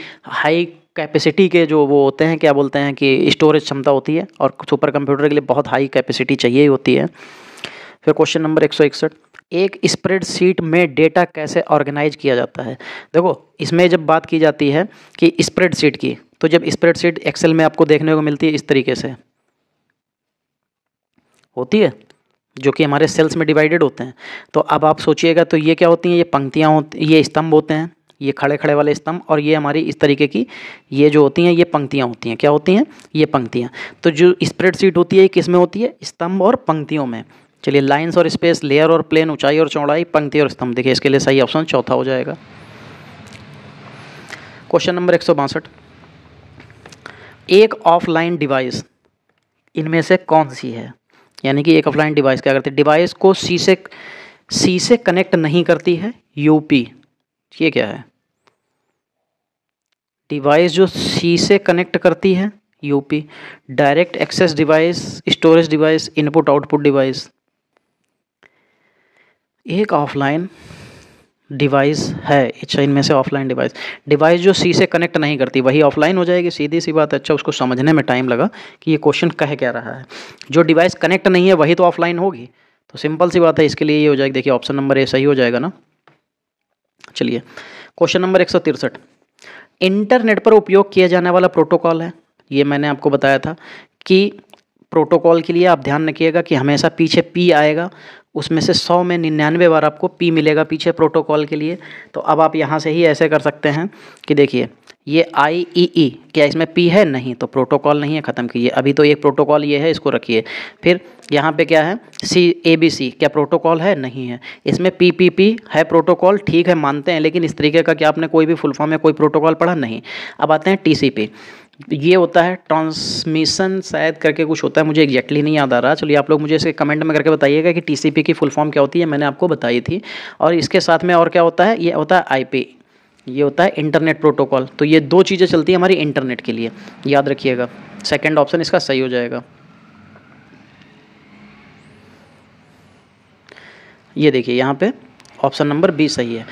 हाई कैपेसिटी के जो वो होते हैं क्या बोलते हैं कि स्टोरेज क्षमता होती है और सुपर कंप्यूटर के लिए बहुत हाई कैपेसिटी चाहिए ही होती है फिर क्वेश्चन नंबर एक सौ इकसठ एक स्प्रेड शीट में डेटा कैसे ऑर्गेनाइज किया जाता है देखो इसमें जब बात की जाती है कि स्प्रेड शीट की तो जब स्प्रेड शीट एक्सेल में आपको देखने को मिलती है इस तरीके से होती है जो कि हमारे सेल्स में डिवाइडेड होते हैं तो अब आप सोचिएगा तो ये क्या होती हैं ये पंक्तियाँ होती ये स्तंभ होते हैं ये खड़े खड़े वाले स्तंभ और ये हमारी इस तरीके की ये जो होती हैं ये पंक्तियाँ होती हैं क्या होती हैं ये पंक्तियाँ तो जो स्प्रेड शीट होती है किस में होती है स्तंभ और पंक्तियों में चलिए लाइन्स और स्पेस लेयर और प्लेन ऊंचाई और चौड़ाई पंक्ति और स्तंभ देखिए इसके लिए सही ऑप्शन चौथा हो जाएगा क्वेश्चन नंबर एक सौ बासठ एक ऑफलाइन डिवाइस इनमें से कौन सी है यानी कि एक ऑफलाइन डिवाइस क्या करती है डिवाइस को सी से सी से कनेक्ट नहीं करती है यूपी ये क्या है डिवाइस जो सी से कनेक्ट करती है यूपी direct access device storage device input output device एक ऑफलाइन डिवाइस है अच्छा इनमें से ऑफलाइन डिवाइस डिवाइस जो सी से कनेक्ट नहीं करती वही ऑफलाइन हो जाएगी सीधी सी बात अच्छा उसको समझने में टाइम लगा कि ये क्वेश्चन कह क्या रहा है जो डिवाइस कनेक्ट नहीं है वही तो ऑफलाइन होगी तो सिंपल सी बात है इसके लिए ये हो जाएगी देखिए ऑप्शन नंबर ए सही हो जाएगा ना चलिए क्वेश्चन नंबर एक सौ तिरसठ इंटरनेट पर उपयोग किया जाने वाला प्रोटोकॉल है ये मैंने आपको बताया था कि प्रोटोकॉल के लिए आप ध्यान रखिएगा कि हमेशा पीछे पी आएगा उसमें से सौ में निन्यानवे बार आपको पी मिलेगा पीछे प्रोटोकॉल के लिए तो अब आप यहाँ से ही ऐसे कर सकते हैं कि देखिए ये आई ई ई क्या इसमें पी है नहीं तो प्रोटोकॉल नहीं है ख़त्म कीजिए अभी तो एक प्रोटोकॉल ये है इसको रखिए फिर यहाँ पे क्या है सी ए बी सी क्या प्रोटोकॉल है नहीं है इसमें पी पी पी है प्रोटोकॉल ठीक है मानते हैं लेकिन इस तरीके का क्या आपने कोई भी फुल फॉर्म या कोई प्रोटोकॉल पढ़ा नहीं अब आते हैं टी सी पी ये होता है ट्रांसमिशन शायद करके कुछ होता है मुझे एग्जैक्टली नहीं याद आ रहा चलिए आप लोग मुझे इसे कमेंट में करके बताइएगा कि पी की फुल फॉर्म क्या होती है मैंने आपको बताई थी और इसके साथ में और क्या होता है ये होता है पी ये होता है इंटरनेट प्रोटोकॉल तो ये दो चीज़ें चलती हैं हमारी इंटरनेट के लिए याद रखिएगा सेकेंड ऑप्शन इसका सही हो जाएगा ये देखिए यहाँ पे ऑप्शन नंबर बी सही है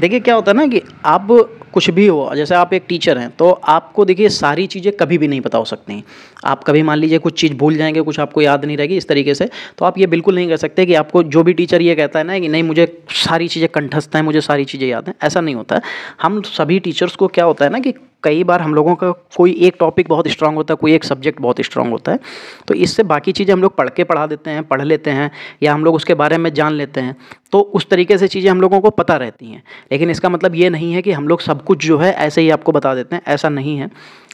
देखिए क्या होता है ना कि आप कुछ भी हो जैसे आप एक टीचर हैं तो आपको देखिए सारी चीज़ें कभी भी नहीं बता हो सकती आप कभी मान लीजिए कुछ चीज़ भूल जाएंगे कुछ आपको याद नहीं रहेगी इस तरीके से तो आप ये बिल्कुल नहीं कह सकते कि आपको जो भी टीचर ये कहता है ना कि नहीं मुझे सारी चीज़ें कंठस्थ हैं मुझे सारी चीज़ें याद हैं ऐसा नहीं होता है हम सभी टीचर्स को क्या होता है ना कि कई बार हम लोगों का कोई एक टॉपिक बहुत स्ट्रांग होता है कोई एक सब्जेक्ट बहुत स्ट्रांग होता है तो इससे बाकी चीज़ें हम लोग पढ़ के पढ़ा देते हैं पढ़ लेते हैं या हम लोग उसके बारे में जान लेते हैं तो उस तरीके से चीज़ें हम लोगों को पता रहती हैं लेकिन इसका मतलब ये नहीं है कि हम लोग सब कुछ जो है ऐसे ही आपको बता देते हैं ऐसा नहीं है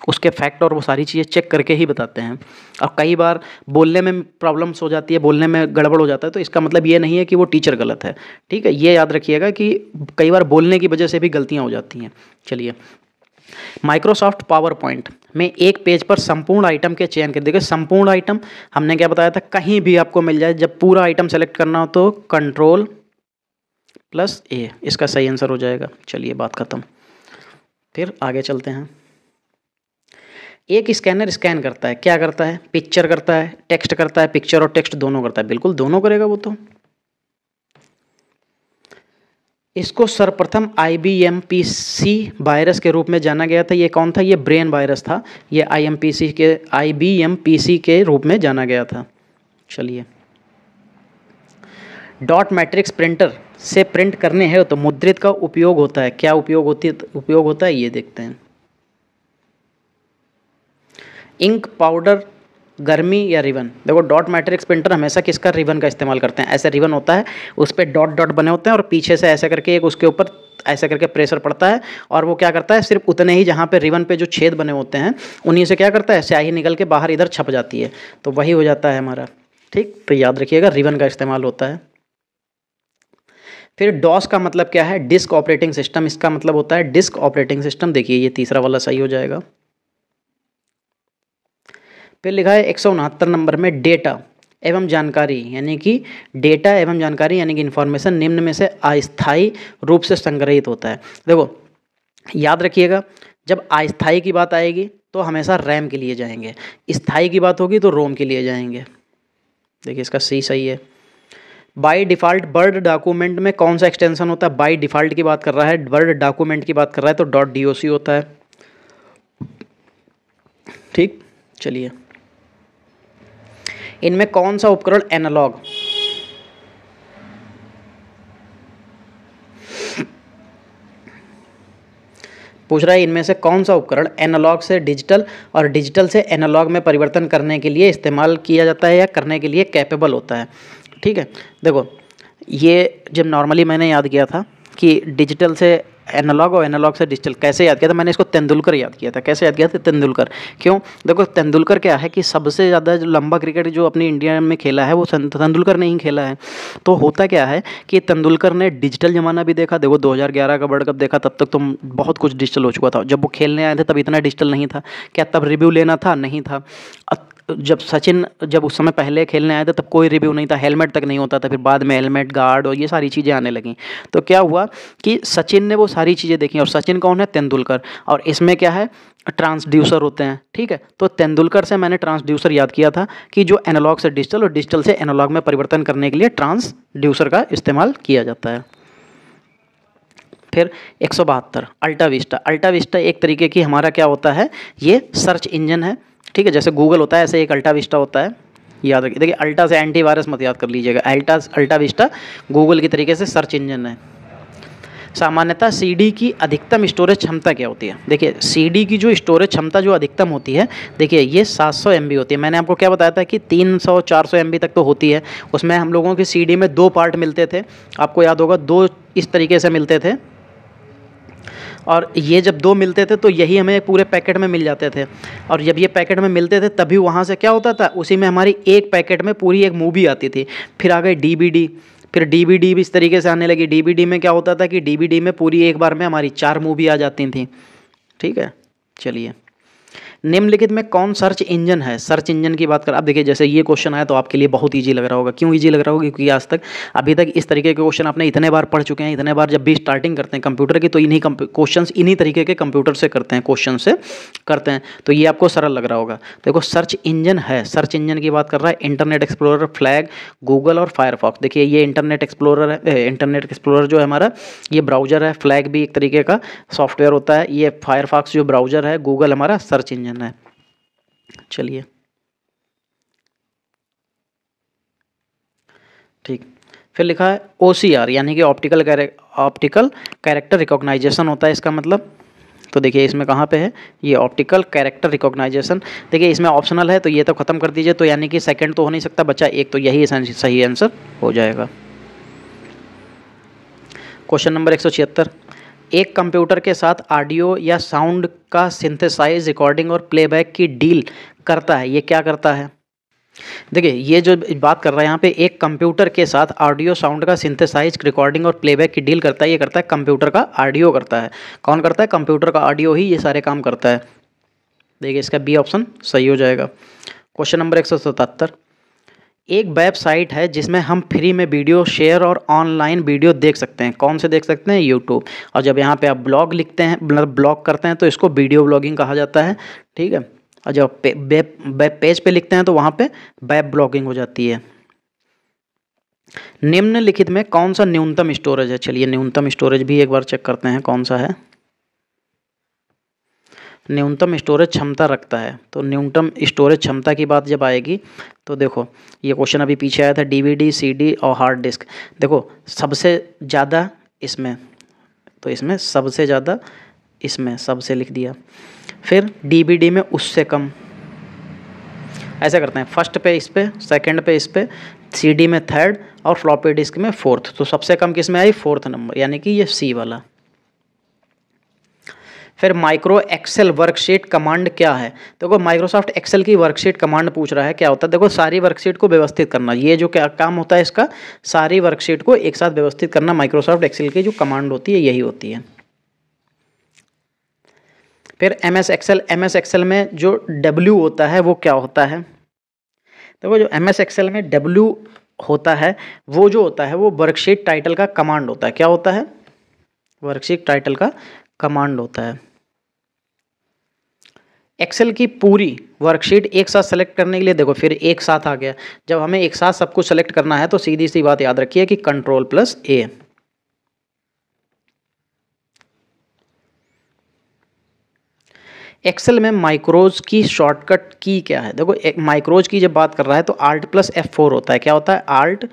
उसके फैक्ट और वो सारी चीज़ें चेक करके ही बताते हैं और कई बार बोलने में प्रॉब्लम्स हो जाती है बोलने में गड़बड़ हो जाता है तो इसका मतलब ये नहीं है कि वो टीचर गलत है ठीक है ये याद रखिएगा कि कई बार बोलने की वजह से भी गलतियाँ हो जाती हैं चलिए माइक्रोसॉफ्ट पावर पॉइंट में एक पेज पर संपूर्ण आइटम के चयन कर देखिए संपूर्ण आइटम हमने क्या बताया था कहीं भी आपको मिल जाए जब पूरा आइटम सेलेक्ट करना हो तो कंट्रोल प्लस ए इसका सही आंसर हो जाएगा चलिए बात खत्म फिर आगे चलते हैं एक स्कैनर स्कैन करता है क्या करता है पिक्चर करता है टेक्स्ट करता है पिक्चर और टेक्स्ट दोनों करता है बिल्कुल दोनों करेगा वो तो इसको सर्वप्रथम I B M P C virus के रूप में जाना गया था ये कौन था ये ब्रेन वायरस था ये आई एम पी सी के I B M P C के रूप में जाना गया था चलिए डॉट मैट्रिक्स प्रिंटर से प्रिंट करने हैं तो मुद्रित का उपयोग होता है क्या उपयोग होती है उपयोग होता है ये देखते हैं इंक पाउडर गर्मी या रिबन देखो डॉट मैट्रिक्स प्रिंटर हमेशा किसका रिबन का इस्तेमाल करते हैं ऐसे रिबन होता है उस पर डॉट डॉट बने होते हैं और पीछे से ऐसा करके एक उसके ऊपर ऐसा करके प्रेशर पड़ता है और वो क्या करता है सिर्फ उतने ही जहाँ पे रिबन पे जो छेद बने होते हैं उन्हीं से क्या करता है स्याही निकल के बाहर इधर छप जाती है तो वही हो जाता है हमारा ठीक तो याद रखिएगा रिबन का इस्तेमाल होता है फिर डॉस का मतलब क्या है डिस्क ऑपरेटिंग सिस्टम इसका मतलब होता है डिस्क ऑपरेटिंग सिस्टम देखिए ये तीसरा वाला सही हो जाएगा फिर लिखा है एक नंबर में डेटा एवं जानकारी यानी कि डेटा एवं जानकारी यानी कि इन्फॉर्मेशन निम्न में से अस्थाई रूप से संग्रहित होता है देखो याद रखिएगा जब अस्थाई की बात आएगी तो हमेशा रैम के लिए जाएंगे स्थाई की बात होगी तो रोम के लिए जाएंगे देखिए इसका सी सही है बाई डिफ़ॉल्ट बर्ड डॉक्यूमेंट में कौन सा एक्सटेंशन होता है बाई डिफ़ॉल्ट की बात कर रहा है बर्ड डॉक्यूमेंट की बात कर रहा है तो डॉट डी होता है ठीक चलिए इनमें कौन सा उपकरण एनालॉग पूछ रहा है इनमें से कौन सा उपकरण एनालॉग से डिजिटल और डिजिटल से एनालॉग में परिवर्तन करने के लिए इस्तेमाल किया जाता है या करने के लिए कैपेबल होता है ठीक है देखो ये जब नॉर्मली मैंने याद किया था कि डिजिटल से एनालॉग और एनालॉग से डिजिटल कैसे याद किया था मैंने इसको तेंदुलकर याद किया था कैसे याद किया था तेंदुलकर क्यों देखो तेंदुलकर क्या है कि सबसे ज़्यादा लंबा क्रिकेट जो अपने इंडिया में खेला है वो तेंदुलकर ने ही खेला है तो होता क्या है कि तेंदुलकर ने डिजिटल ज़माना भी देखा देखो दो का वर्ल्ड कप देखा तब तक तो बहुत कुछ डिजिटल हो चुका था जब वो खेलने आए थे तब इतना डिजिटल नहीं था क्या तब रिव्यू लेना था नहीं था जब सचिन जब उस समय पहले खेलने आया था तब कोई रिव्यू नहीं था हेलमेट तक नहीं होता था फिर बाद में हेलमेट गार्ड और ये सारी चीज़ें आने लगीं तो क्या हुआ कि सचिन ने वो सारी चीज़ें देखी और सचिन कौन है तेंदुलकर और इसमें क्या है ट्रांसड्यूसर होते हैं ठीक है तो तेंदुलकर से मैंने ट्रांसड्यूसर याद किया था कि जो एनालॉग से डिजिटल और डिजिटल से एनालॉग में परिवर्तन करने के लिए ट्रांसड्यूसर का इस्तेमाल किया जाता है फिर एक सौ बहत्तर अल्टाविस्टा अल्टाविस्टा एक तरीके की हमारा क्या होता है ये सर्च इंजन है ठीक है जैसे गूगल होता है ऐसे एक अल्टा विस्टा होता है याद रखिए देखिए अल्टा से एंटीवायरस मत याद कर लीजिएगा अल्टा अल्टा विस्टा गूगल की तरीके से सर्च इंजन है सामान्यतः सीडी की अधिकतम स्टोरेज क्षमता क्या होती है देखिए सीडी की जो स्टोरेज क्षमता जो अधिकतम होती है देखिए ये 700 सौ होती है मैंने आपको क्या बताया था कि 300 400 सौ तक तो होती है उसमें हम लोगों की सीडी में दो पार्ट मिलते थे आपको याद होगा दो इस तरीके से मिलते थे और ये जब दो मिलते थे तो यही हमें पूरे पैकेट में मिल जाते थे और जब ये पैकेट में मिलते थे तभी वहाँ से क्या होता था उसी में हमारी एक पैकेट में पूरी एक मूवी आती थी फिर आ गए डी फिर डी भी इस तरीके से आने लगी डी में क्या होता था कि डी में पूरी एक बार में हमारी चार मूवी आ जाती थी ठीक है चलिए निम्नलिखित में कौन सर्च इंजन है सर्च इंजन की बात कर आप देखिए जैसे ये क्वेश्चन आया तो आपके लिए बहुत ईजी लग रहा होगा क्यों ईजी लग रहा होगा क्योंकि आज तक अभी तक इस तरीके के क्वेश्चन आपने इतने बार पढ़ चुके हैं इतने बार जब भी स्टार्टिंग करते हैं कंप्यूटर की तो इन्हीं क्वेश्चन इन्हीं तरीके के कंप्यूटर से करते हैं क्वेश्चन से करते हैं तो ये आपको सरल लग रहा होगा देखो सर्च इंजन है सर्च इंजन की बात कर रहा है इंटरनेट एक्सप्लोरर फ्लैग गूगल और फायरफॉक्स देखिए ये इंटरनेट एक्सप्लोरर है इंटरनेट एक्सप्लोरर जो है हमारा ये ब्राउजर है फ्लैग भी एक तरीके का सॉफ्टवेयर होता है ये फायरफॉक्स जो ब्राउजर है गूगल हमारा सर्च इंजन कहना है चलिए ठीक फिर लिखा है ओ यानी कि ऑप्टिकल ऑप्टिकल कैरेक्टर रिकॉग्नाइजेशन होता है इसका मतलब तो देखिए इसमें कहाँ पे है ये ऑप्टिकल कैरेक्टर रिकॉग्नाइजेशन देखिए इसमें ऑप्शनल है तो ये तो ख़त्म कर दीजिए तो यानी कि सेकंड तो हो नहीं सकता बच्चा एक तो यही सही आंसर हो जाएगा क्वेश्चन नंबर एक सौ छिहत्तर एक कंप्यूटर के साथ ऑडियो या साउंड का सिंथेसाइज रिकॉर्डिंग और प्लेबैक की डील करता है ये क्या करता है देखिए ये जो बात कर रहा है यहाँ पे एक कंप्यूटर के साथ ऑडियो साउंड का सिंथेसाइज रिकॉर्डिंग और प्लेबैक की डील करता है ये करता है कंप्यूटर का ऑडियो करता है कौन करता है कंप्यूटर का ऑडियो ही ये सारे काम करता है देखिए इसका बी ऑप्शन सही हो जाएगा क्वेश्चन नंबर एक सौ सतहत्तर एक वेबसाइट है जिसमें हम फ्री में वीडियो शेयर और ऑनलाइन वीडियो देख सकते हैं कौन से देख सकते हैं यूट्यूब और जब यहाँ पे आप ब्लॉग लिखते हैं मतलब ब्लॉग करते हैं तो इसको वीडियो ब्लॉगिंग कहा जाता है ठीक है और जब वेब वेब पेज पे लिखते हैं तो वहाँ पे वेब ब्लॉगिंग हो जाती है निम्नलिखित में कौन सा न्यूनतम स्टोरेज है चलिए न्यूनतम स्टोरेज भी एक बार चेक करते हैं कौन सा है न्यूनतम स्टोरेज क्षमता रखता है तो न्यूनतम स्टोरेज क्षमता की बात जब आएगी तो देखो ये क्वेश्चन अभी पीछे आया था डीवीडी सीडी और हार्ड डिस्क देखो सबसे ज़्यादा इसमें तो इसमें सबसे ज़्यादा इसमें सबसे लिख दिया फिर डीवीडी में उससे कम ऐसा करते हैं फर्स्ट पे इस पर सेकेंड पे इस पर सी में थर्ड और फ्लॉपी डिस्क में फोर्थ तो सबसे कम किस में आई फोर्थ नंबर यानी कि ये सी वाला फिर माइक्रो एक्सेल वर्कशीट कमांड क्या है देखो माइक्रोसॉफ्ट एक्सेल की वर्कशीट कमांड पूछ रहा है क्या होता है देखो सारी वर्कशीट को व्यवस्थित करना ये जो क्या काम होता है इसका सारी वर्कशीट को एक साथ व्यवस्थित करना माइक्रोसॉफ्ट एक्सेल की जो कमांड होती है यही होती है फिर M S Excel M S Excel में जो डब्ल्यू होता है वो क्या होता है देखो जो एम एस एक्सेल में डब्ल्यू होता है वो जो होता है वो वर्कशीट टाइटल का कमांड होता है क्या होता है वर्कशीट टाइटल का कमांड होता है एक्सेल की पूरी वर्कशीट एक साथ सेलेक्ट करने के लिए देखो फिर एक साथ आ गया जब हमें एक साथ सब कुछ सेलेक्ट करना है तो सीधी सी बात याद रखिए कि कंट्रोल प्लस ए एक्सेल में माइक्रोज की शॉर्टकट की क्या है देखो माइक्रोज की जब बात कर रहा है तो आर्ट प्लस एफ फोर होता है क्या होता है आर्ट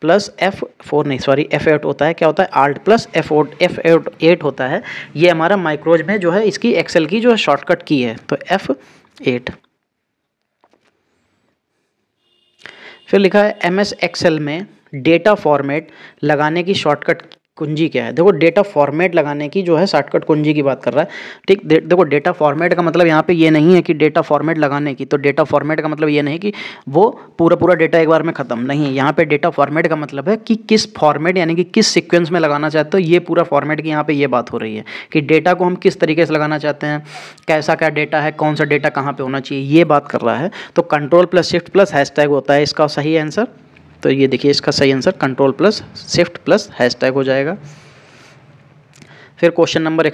प्लस एफ फोर नहीं सॉरी एफ एट होता है क्या होता है alt plus F eight F eight eight होता है ये हमारा माइक्रोज में जो है इसकी एक्सेल की जो है शॉर्टकट की है तो एफ एट फिर लिखा है एम एस एक्सेल में डेटा फॉर्मेट लगाने की शॉर्टकट कुंजी क्या है देखो डेटा फॉर्मेट लगाने की जो है शॉर्टकट कुंजी की बात कर रहा है ठीक दे, देखो डेटा फॉर्मेट का मतलब यहाँ पे ये नहीं है कि डेटा फॉर्मेट लगाने की तो डेटा फॉर्मेट का मतलब ये नहीं कि वो पूरा पूरा डेटा एक बार में ख़त्म नहीं यहाँ पे डेटा फॉर्मेट का मतलब है कि किस फॉर्मेट यानी कि किस सिक्वेंस में लगाना चाहते हो ये पूरा फॉर्मेट की यहाँ पर ये बात हो रही है कि डेटा को हम किस तरीके से लगाना चाहते हैं कैसा क्या डेटा है कौन सा डेटा कहाँ पर होना चाहिए ये बात कर रहा है तो control plus shift plus tag होता है इसका सही आंसर तो ये देखिए इसका सही answer control plus shift plus hashtag हो जाएगा फिर क्वेश्चन नंबर एक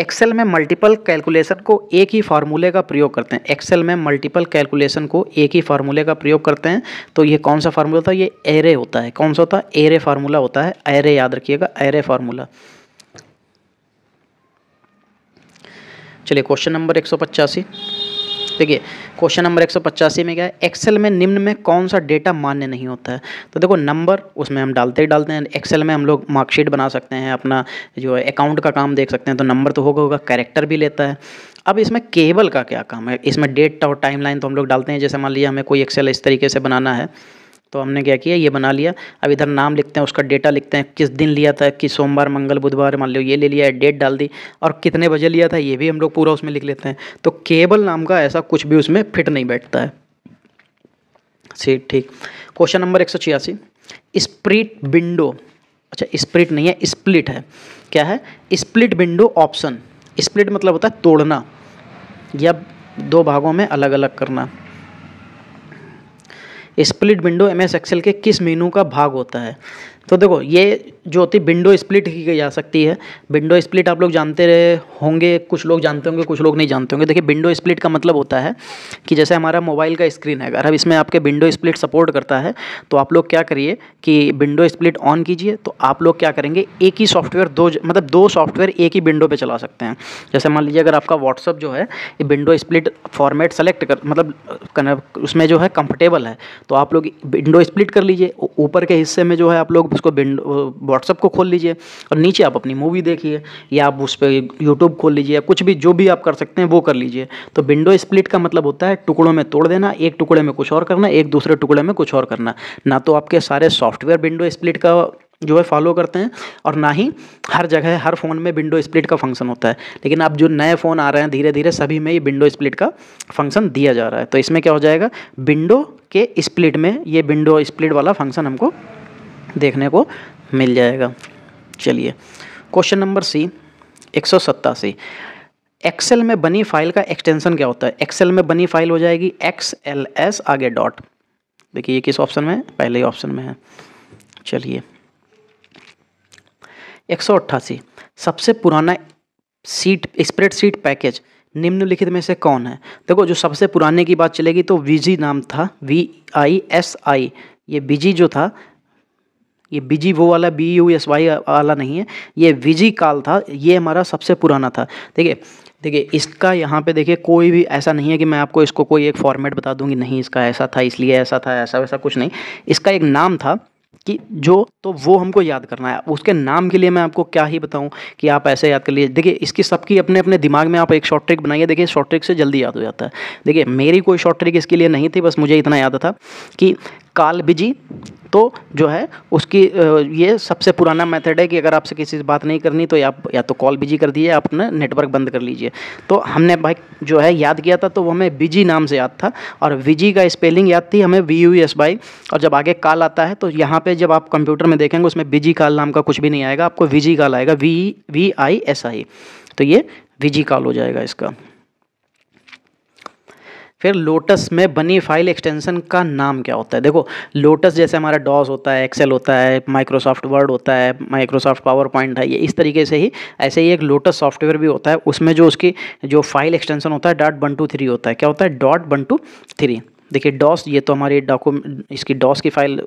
एक्सेल में मल्टीपल कैलकुलेशन को एक ही फार्मूले का प्रयोग करते हैं एक्सेल में मल्टीपल कैलकुलेशन को एक ही फार्मूले का प्रयोग करते हैं तो ये कौन सा फार्मूला होता है ये एरे होता है कौन सा होता है एरे फार्मूला होता है एरे याद रखिएगा एरे फार्मूला चलिए क्वेश्चन नंबर एक सौ पचासी देखिए क्वेश्चन नंबर एक में क्या है एक्सेल में निम्न में कौन सा डेटा मान्य नहीं होता है तो देखो नंबर उसमें हम डालते ही डालते हैं एक्सेल में हम लोग मार्कशीट बना सकते हैं अपना जो है अकाउंट का काम देख सकते हैं तो नंबर तो होगा होगा कैरेक्टर भी लेता है अब इसमें केबल का क्या काम है इसमें डेट और टाइमलाइन तो हम लोग डालते हैं जैसे मान लीजिए हमें कोई एक्सेल इस तरीके से बनाना है तो हमने क्या किया ये बना लिया अब इधर नाम लिखते हैं उसका डेटा लिखते हैं किस दिन लिया था कि सोमवार मंगल बुधवार मान लो ये ले लिया है डेट डाल दी और कितने बजे लिया था ये भी हम लोग पूरा उसमें लिख लेते हैं तो केबल नाम का ऐसा कुछ भी उसमें फिट नहीं बैठता है सी ठीक क्वेश्चन नंबर एक सौ छियासी स्प्रिट विंडो अच्छा स्प्रिट नहीं है स्प्लिट है क्या है स्प्लिट विंडो ऑप्शन स्प्लिट मतलब होता है तोड़ना या दो भागों में अलग अलग करना split window M S Excel के किस मेनू का भाग होता है तो देखो ये जो होती है विंडो स्प्लिट की, जा सकती है विंडो स्प्लिट आप लोग जानते रहे होंगे कुछ लोग जानते होंगे कुछ लोग नहीं जानते होंगे देखिए विंडो स्प्लिट का मतलब होता है कि जैसे हमारा मोबाइल का स्क्रीन है अगर अब इसमें आपके विंडो स्प्लिट सपोर्ट करता है तो आप लोग क्या करिए कि विंडो स्प्लिट ऑन कीजिए तो आप लोग क्या करेंगे एक ही सॉफ्टवेयर दो मतलब दो सॉफ्टवेयर एक ही विंडो पर चला सकते हैं जैसे मान लीजिए अगर आपका व्हाट्सअप जो है विंडो स्प्लिट फॉर्मेट सेलेक्ट कर मतलब उसमें जो है कम्फर्टेबल है तो आप लोग विंडो स्प्लिट कर लीजिए ऊपर के हिस्से में जो है आप लोग आप उसको व्हाट्सअप को खोल लीजिए और नीचे आप अपनी मूवी देखिए या आप उस पर यूट्यूब खोल लीजिए या कुछ भी जो भी आप कर सकते हैं वो कर लीजिए तो विंडो स्प्लिट का मतलब होता है टुकड़ों में तोड़ देना एक टुकड़े में कुछ और करना एक दूसरे टुकड़े में कुछ और करना ना तो आपके सारे सॉफ्टवेयर विंडो स्प्लिट का जो है फॉलो करते हैं और ना ही हर जगह हर फ़ोन में विंडो स्प्लिट का फंक्शन होता है लेकिन अब जो नए फ़ोन आ रहे हैं धीरे धीरे सभी में ये विंडो स्प्लिट का फंक्शन दिया जा रहा है तो इसमें क्या हो जाएगा विंडो के स्प्लिट में ये विंडो स्प्लिट वाला फंक्शन हमको देखने को मिल जाएगा चलिए क्वेश्चन नंबर सी एक सौ सत्तासी एक्सेल में बनी फाइल का एक्सटेंशन क्या होता है एक्सेल में बनी फाइल हो जाएगी एक्स एल एस आगे डॉट देखिए ये किस ऑप्शन में पहले ही ऑप्शन में है चलिए एक सौ अट्ठासी सबसे पुराना सीट स्प्रेड सीट पैकेज निम्नलिखित में से कौन है देखो जो सबसे पुराने की बात चलेगी तो वीजी नाम था वी आई एस आई ये बीजी जो था ये बिजी वो वाला बी यू एस वाई वाला नहीं है ये विजी काल था ये हमारा सबसे पुराना था ठीक है देखिए इसका यहाँ पे देखिए कोई भी ऐसा नहीं है कि मैं आपको इसको कोई एक फॉर्मेट बता दूंगी नहीं इसका ऐसा था इसलिए ऐसा था ऐसा वैसा कुछ नहीं इसका एक नाम था कि जो तो वो हमको याद करना है उसके नाम के लिए मैं आपको क्या ही बताऊं कि आप ऐसे याद कर लीजिए देखिए इसकी सबकी अपने अपने दिमाग में आप एक शॉर्ट ट्रिक बनाइए देखिए शॉर्ट ट्रिक से जल्दी याद हो जाता है देखिए मेरी कोई शॉर्ट ट्रिक इसके लिए नहीं थी बस मुझे इतना याद था कि कालबिजी तो जो है उसकी ये सबसे पुराना मेथड है कि अगर आपसे किसी से बात नहीं करनी तो आप या तो कॉल बिजी कर दीजिए आप अपना नेटवर्क बंद कर लीजिए तो हमने भाई जो है याद किया था तो वो हमें बिजी नाम से याद था और विजी का स्पेलिंग याद थी हमें वी यू एस बाई और जब आगे काल आता है तो यहाँ पर जब आप कंप्यूटर में देखेंगे उसमें बिजी काल नाम का कुछ भी नहीं आएगा आपको विजी काल आएगा V V I S I तो ये विजी काल हो जाएगा इसका फिर लोटस में बनी फाइल एक्सटेंशन का नाम क्या होता है देखो लोटस जैसे हमारा डॉस होता है एक्सेल होता है माइक्रोसॉफ्ट वर्ड होता है माइक्रोसॉफ्ट पावर पॉइंट है ये इस तरीके से ही ऐसे ही एक लोटस सॉफ्टवेयर भी होता है उसमें जो उसकी जो फाइल एक्सटेंशन होता है डॉट वन टू थ्री होता है क्या होता है डॉट वन टू थ्री देखिए डॉस ये तो हमारी डॉक्यूमेंट इसकी डॉस की फाइल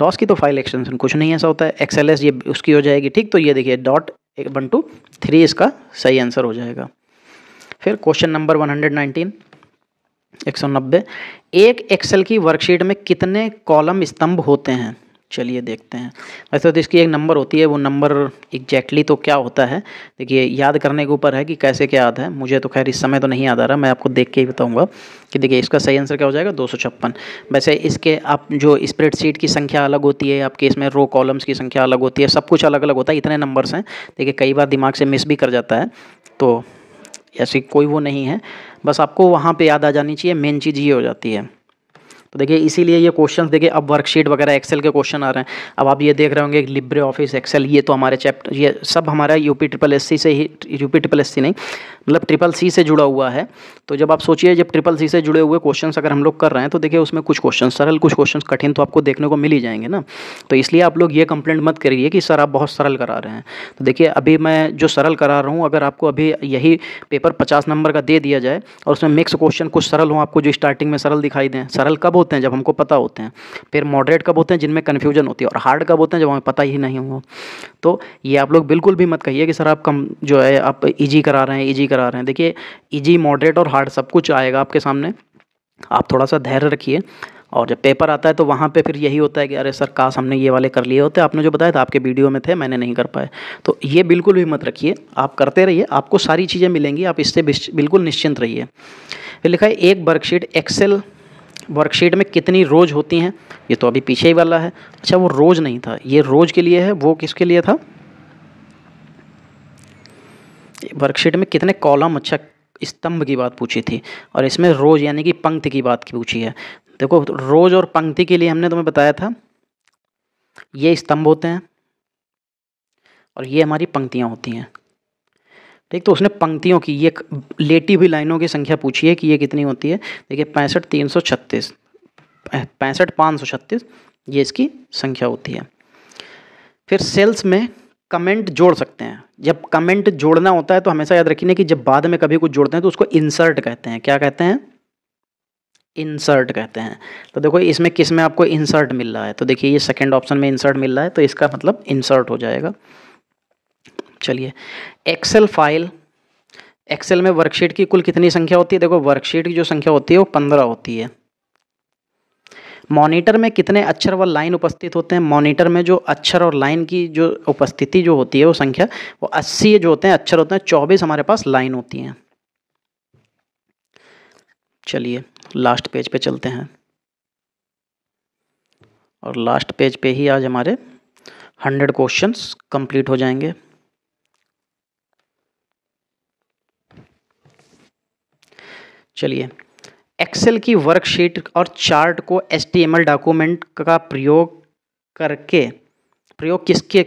डॉस की तो फाइल एक्सटेंशन कुछ नहीं ऐसा होता है एक्सेल ये उसकी हो जाएगी ठीक तो ये देखिए डॉट वन टू थ्री इसका सही आंसर हो जाएगा फिर question number one hundred nineteen एक सौ नब्बे एक एक्सेल की वर्कशीट में कितने कॉलम स्तंभ होते हैं चलिए देखते हैं वैसे तो इसकी एक नंबर होती है वो नंबर एग्जैक्टली तो क्या होता है देखिए याद करने के ऊपर है कि कैसे क्या याद है मुझे तो खैर इस समय तो नहीं याद आ रहा मैं आपको देख के ही बताऊंगा कि देखिए इसका सही आंसर क्या हो जाएगा दो वैसे इसके आप जो स्प्रेडशीट की संख्या अलग होती है आपके इसमें रो कॉलम्स की संख्या अलग होती है सब कुछ अलग अलग होता है इतने नंबर्स हैं देखिए कई बार दिमाग से मिस भी कर जाता है तो ऐसी कोई वो नहीं है बस आपको वहाँ पे याद आ जानी चाहिए मेन चीज़ ये हो जाती है तो देखिए इसीलिए ये क्वेश्चन देखिए अब वर्कशीट वगैरह एक्सेल के क्वेश्चन आ रहे हैं अब आप ये देख रहे होंगे लिब्रे ऑफिस एक्सेल ये तो हमारे चैप्टर ये सब हमारा यूपी ट्रिपल एस से ही यूपी ट्रिपल एस नहीं मतलब ट्रिपल सी से जुड़ा हुआ है तो जब आप सोचिए जब ट्रिपल सी से जुड़े हुए क्वेश्चन अगर हम लोग कर रहे हैं तो देखिए उसमें कुछ क्वेश्चन सरल कुछ क्वेश्चन कठिन तो आपको देखने को मिल ही जाएंगे ना तो इसलिए आप लोग ये कंप्लेंट मत करिए कि सर आप बहुत सरल करा रहे हैं तो देखिए अभी मैं जो सरल करा रहा हूँ अगर आपको अभी यही पेपर पचास नंबर का दे दिया जाए और उसमें मिक्स क्वेश्चन कुछ सरल हों आपको जो स्टार्टिंग में सरल दिखाई दें सरल कब होते हैं जब हमको पता होते हैं फिर मॉडरेट कब होते हैं जिनमें कन्फ्यूजन होती है और हार्ड कब होते हैं जब हमें पता ही नहीं हो तो ये आप लोग बिल्कुल भी मत कहिए कि सर आप कम जो है आप ईजी करा रहे हैं ईजी आ रहे हैं देखिए इजी मॉडरेट और हार्ड सब कुछ आएगा आपके सामने आप थोड़ा सा धैर्य रखिए और जब पेपर आता है तो वहाँ पे फिर यही होता है कि अरे सर काश हमने ये वाले कर लिए होते आपने जो बताया था आपके वीडियो में थे मैंने नहीं कर पाए तो ये बिल्कुल भी मत रखिए आप करते रहिए आपको सारी चीज़ें मिलेंगी आप इससे बिल्कुल निश्चिंत रहिए फिर लिखा है एक वर्कशीट एक्सेल वर्कशीट में कितनी रोज़ होती हैं ये तो अभी पीछे ही वाला है अच्छा वो रोज़ नहीं था ये रोज़ के लिए है वो किसके लिए था वर्कशीट में कितने कॉलम अच्छा स्तंभ की बात पूछी थी और इसमें रोज यानी कि पंक्ति की बात की पूछी है देखो रोज और पंक्ति के लिए हमने तुम्हें बताया था ये स्तंभ होते हैं और ये हमारी पंक्तियाँ होती हैं ठीक तो उसने पंक्तियों की ये लेटी हुई लाइनों की संख्या पूछी है कि ये कितनी होती है देखिए पैंसठ तीन सौ छत्तीस पैंसठ पाँच सौ छत्तीस ये इसकी संख्या होती है फिर सेल्स में कमेंट जोड़ सकते हैं जब कमेंट जोड़ना होता है तो हमेशा याद रखिए कि जब बाद में कभी कुछ जोड़ते हैं तो उसको इंसर्ट कहते हैं क्या कहते हैं इंसर्ट कहते हैं तो देखो इसमें किस में आपको इंसर्ट मिल रहा है तो देखिए ये सेकंड ऑप्शन में इंसर्ट मिल रहा है तो इसका मतलब इंसर्ट हो जाएगा चलिए एक्सेल फाइल एक्सेल में वर्कशीट की कुल कितनी संख्या होती है देखो वर्कशीट की जो संख्या होती है वो पंद्रह होती है मॉनिटर में कितने अक्षर व लाइन उपस्थित होते हैं मॉनिटर में जो अक्षर और लाइन की जो उपस्थिति जो होती है वो संख्या वो अस्सी जो होते हैं अक्षर होते हैं चौबीस हमारे पास लाइन होती हैं चलिए लास्ट पेज पे चलते हैं और लास्ट पेज पे ही आज हमारे हंड्रेड क्वेश्चंस कंप्लीट हो जाएंगे चलिए एक्सेल की वर्कशीट और चार्ट को एल डॉक्यूमेंट का प्रयोग करके प्रयोग किसके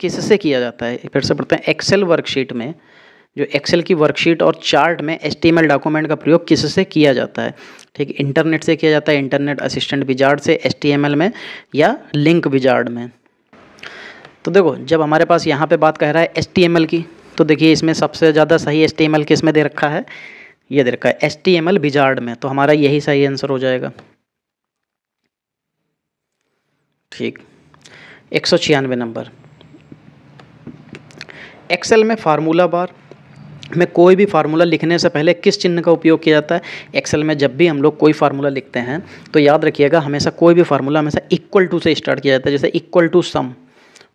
किससे किया जाता है फिर से पढ़ते हैं एक्सेल वर्कशीट में जो एक्सेल की वर्कशीट और चार्ट में एल डॉक्यूमेंट का प्रयोग किससे किया जाता है ठीक इंटरनेट से किया जाता है इंटरनेट असिस्टेंट विजार्ड से एल में या लिंक विजार्ड में तो देखो जब हमारे पास यहाँ पर बात कह रहा है एल की तो देखिए इसमें सबसे ज़्यादा सही एस टी एल किस में दे रखा है ये दे रखा है S T M L wizard में तो हमारा यही सही आंसर हो जाएगा ठीक एक सौ छियानवे नंबर एक्सेल में फार्मूला बार में कोई भी फार्मूला लिखने से पहले किस चिन्ह का उपयोग किया जाता है एक्सेल में जब भी हम लोग कोई फार्मूला लिखते हैं तो याद रखिएगा हमेशा कोई भी फार्मूला हमेशा इक्वल टू से स्टार्ट किया जाता है जैसे इक्वल टू सम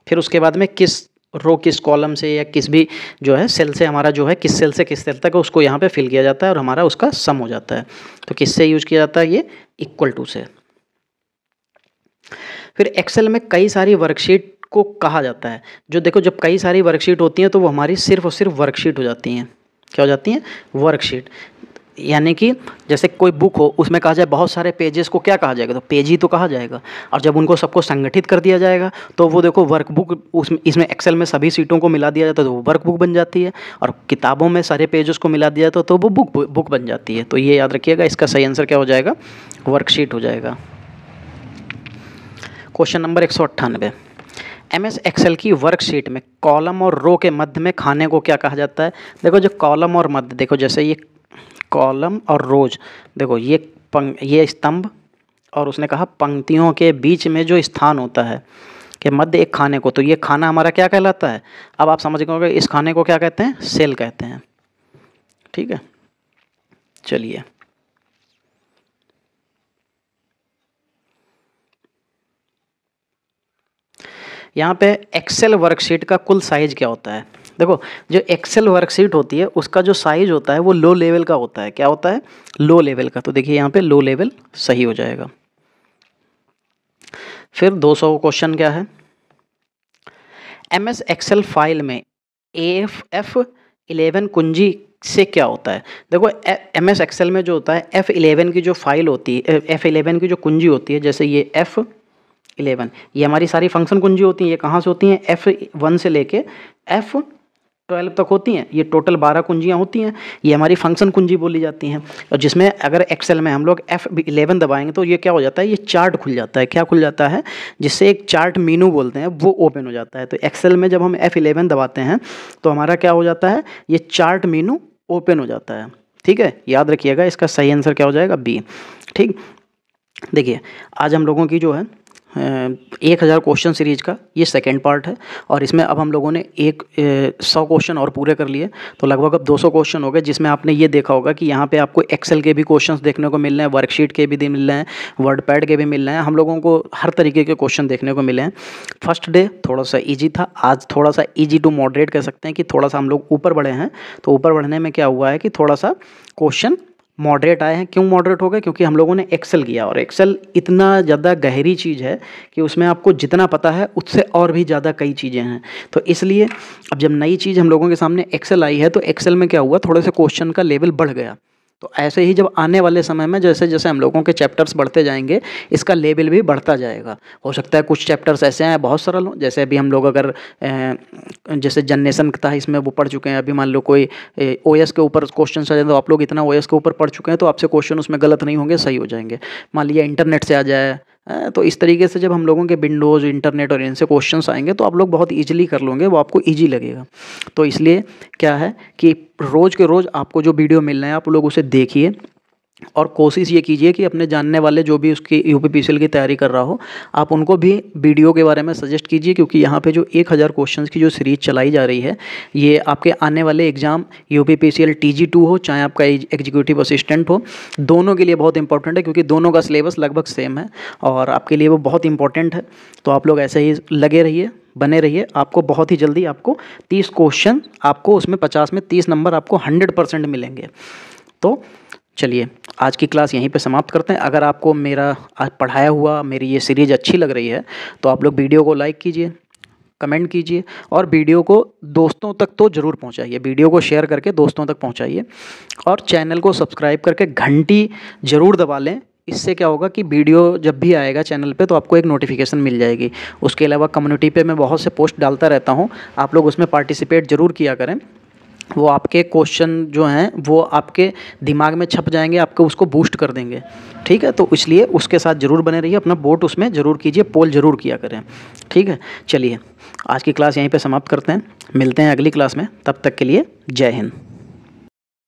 फिर उसके बाद में किस रो किस कॉलम से या किस भी जो है सेल से हमारा जो है किस सेल से किस सेल तक उसको यहाँ पे फिल किया जाता है और हमारा उसका सम हो जाता है तो किससे यूज किया जाता है ये इक्वल टू से फिर एक्सेल में कई सारी वर्कशीट को कहा जाता है जो देखो जब कई सारी वर्कशीट होती हैं तो वो हमारी सिर्फ और सिर्फ वर्कशीट हो जाती हैं क्या हो जाती हैं वर्कशीट यानी कि जैसे कोई बुक हो उसमें कहा जाए बहुत सारे पेजेस को क्या कहा जाएगा तो पेज ही तो कहा जाएगा और जब उनको सबको संगठित कर दिया जाएगा तो वो देखो वर्कबुक उसमें इसमें एक्सेल में सभी सीटों को मिला दिया जाता है तो वो वर्कबुक बन जाती है और किताबों में सारे पेजेस को मिला दिया जाता है तो वो बुक बुक बन जाती है तो ये याद रखिएगा इसका सही आंसर क्या हो जाएगा वर्कशीट हो जाएगा क्वेश्चन नंबर एक सौ एम एस एक्सेल की वर्कशीट में कॉलम और रो के मध्य में खाने को क्या कहा जाता है देखो जो कॉलम और मध्य देखो जैसे ये कॉलम और रोज देखो ये पंग ये स्तंभ और उसने कहा पंक्तियों के बीच में जो स्थान होता है के मध्य एक खाने को तो ये खाना हमारा क्या कहलाता है अब आप समझ गए इस खाने को क्या कहते हैं सेल कहते हैं ठीक है चलिए यहाँ पे एक्सेल वर्कशीट का कुल साइज क्या होता है देखो जो एक्सेल वर्कशीट होती है उसका जो साइज होता है वो लो लेवल का होता है क्या होता है लो लेवल का तो देखिए यहाँ पे लो लेवल सही हो जाएगा फिर 200 क्वेश्चन क्या है एम एस एक्सेल फाइल में ए एफ एफ इलेवन कुंजी से क्या होता है देखो एम एस एक्सेल में जो होता है एफ़ इलेवन की जो फाइल होती है एफ़ इलेवन की जो कुंजी होती है जैसे ये एफ़ इलेवन ये हमारी सारी फंक्शन कुंजी होती हैं ये कहाँ से होती हैं एफ़ वन से लेके एफ़ ट्वेल्व तक होती हैं ये टोटल बारह कुंजियाँ होती हैं ये हमारी फंक्शन कुंजी बोली जाती हैं और जिसमें अगर एक्सेल में हम लोग एफ इलेवन दबाएंगे तो ये क्या हो जाता है ये चार्ट खुल जाता है क्या खुल जाता है जिससे एक चार्ट मीनू बोलते हैं वो ओपन हो जाता है तो एक्सेल में जब हम एफ इलेवन दबाते हैं तो हमारा क्या हो जाता है ये चार्ट मीनू ओपन हो जाता है ठीक है याद रखिएगा इसका सही आंसर क्या हो जाएगा बी ठीक देखिए आज हम लोगों की जो है एक हज़ार क्वेश्चन सीरीज का ये सेकेंड पार्ट है और इसमें अब हम लोगों ने एक सौ क्वेश्चन और पूरे कर लिए तो लगभग अब दो सौ क्वेश्चन हो गए जिसमें आपने ये देखा होगा कि यहाँ पे आपको एक्सेल के भी क्वेश्चंस देखने को मिल रहे हैं वर्कशीट के भी मिल रहे हैं वर्ड पैड के भी मिल रहे हैं हम लोगों को हर तरीके के क्वेश्चन देखने को मिले हैं फर्स्ट डे थोड़ा सा ईजी था आज थोड़ा सा ईजी टू मॉडरेट कह सकते हैं कि थोड़ा सा हम लोग ऊपर बढ़े हैं तो ऊपर बढ़ने में क्या हुआ है कि थोड़ा सा क्वेश्चन मॉडरेट आए हैं क्यों मॉडरेट हो गए क्योंकि हम लोगों ने एक्सेल किया और एक्सेल इतना ज़्यादा गहरी चीज़ है कि उसमें आपको जितना पता है उससे और भी ज़्यादा कई चीज़ें हैं तो इसलिए अब जब नई चीज़ हम लोगों के सामने एक्सेल आई है तो एक्सेल में क्या हुआ थोड़े से क्वेश्चन का लेवल बढ़ गया तो ऐसे ही जब आने वाले समय में जैसे जैसे हम लोगों के चैप्टर्स बढ़ते जाएंगे इसका लेवल भी बढ़ता जाएगा हो सकता है कुछ चैप्टर्स ऐसे हैं बहुत सरल हों जैसे अभी हम लोग अगर जैसे जनरेशन था इसमें वो पढ़ चुके हैं अभी मान लो कोई ओ के ऊपर क्वेश्चन आ जाए तो आप लोग इतना ओ के ऊपर पढ़ चुके हैं तो आपसे क्वेश्चन उसमें गलत नहीं होंगे सही हो जाएंगे मान लिया इंटरनेट से आ जाए तो इस तरीके से जब हम लोगों के विंडोज़ इंटरनेट और इनसे क्वेश्चन आएंगे तो आप लोग बहुत ईजिली कर लोगे वो आपको ईजी लगेगा तो इसलिए क्या है कि रोज़ के रोज़ आपको जो वीडियो मिल रहे हैं आप लोग उसे देखिए और कोशिश ये कीजिए कि अपने जानने वाले जो भी उसकी यू पी की तैयारी कर रहा हो आप उनको भी वीडियो के बारे में सजेस्ट कीजिए क्योंकि यहाँ पे जो एक हज़ार क्वेश्चन की जो सीरीज चलाई जा रही है ये आपके आने वाले exam U P P two हो चाहे आपका एग्जीक्यूटिव असिस्टेंट हो दोनों के लिए बहुत इंपॉर्टेंट है क्योंकि दोनों का सिलेबस लगभग सेम है और आपके लिए वो बहुत इंपॉर्टेंट है तो आप लोग ऐसे ही लगे रहिए बने रहिए आपको बहुत ही जल्दी आपको तीस क्वेश्चन आपको उसमें पचास में तीस नंबर आपको हंड्रेड परसेंट मिलेंगे तो चलिए आज की क्लास यहीं पे समाप्त करते हैं अगर आपको मेरा आज पढ़ाया हुआ मेरी ये सीरीज़ अच्छी लग रही है तो आप लोग वीडियो को लाइक कीजिए कमेंट कीजिए और वीडियो को दोस्तों तक तो ज़रूर पहुंचाइए वीडियो को शेयर करके दोस्तों तक पहुंचाइए और चैनल को सब्सक्राइब करके घंटी ज़रूर दबा लें इससे क्या होगा कि वीडियो जब भी आएगा चैनल पे तो आपको एक नोटिफिकेशन मिल जाएगी उसके अलावा कम्युनिटी पे मैं बहुत से पोस्ट डालता रहता हूँ आप लोग उसमें पार्टिसिपेट ज़रूर किया करें वो आपके क्वेश्चन जो हैं वो आपके दिमाग में छप जाएंगे आपको उसको बूस्ट कर देंगे ठीक है तो इसलिए उसके साथ ज़रूर बने रहिए अपना वोट उसमें ज़रूर कीजिए पोल ज़रूर किया करें ठीक है चलिए आज की क्लास यहीं पे समाप्त करते हैं मिलते हैं अगली क्लास में तब तक के लिए जय हिंद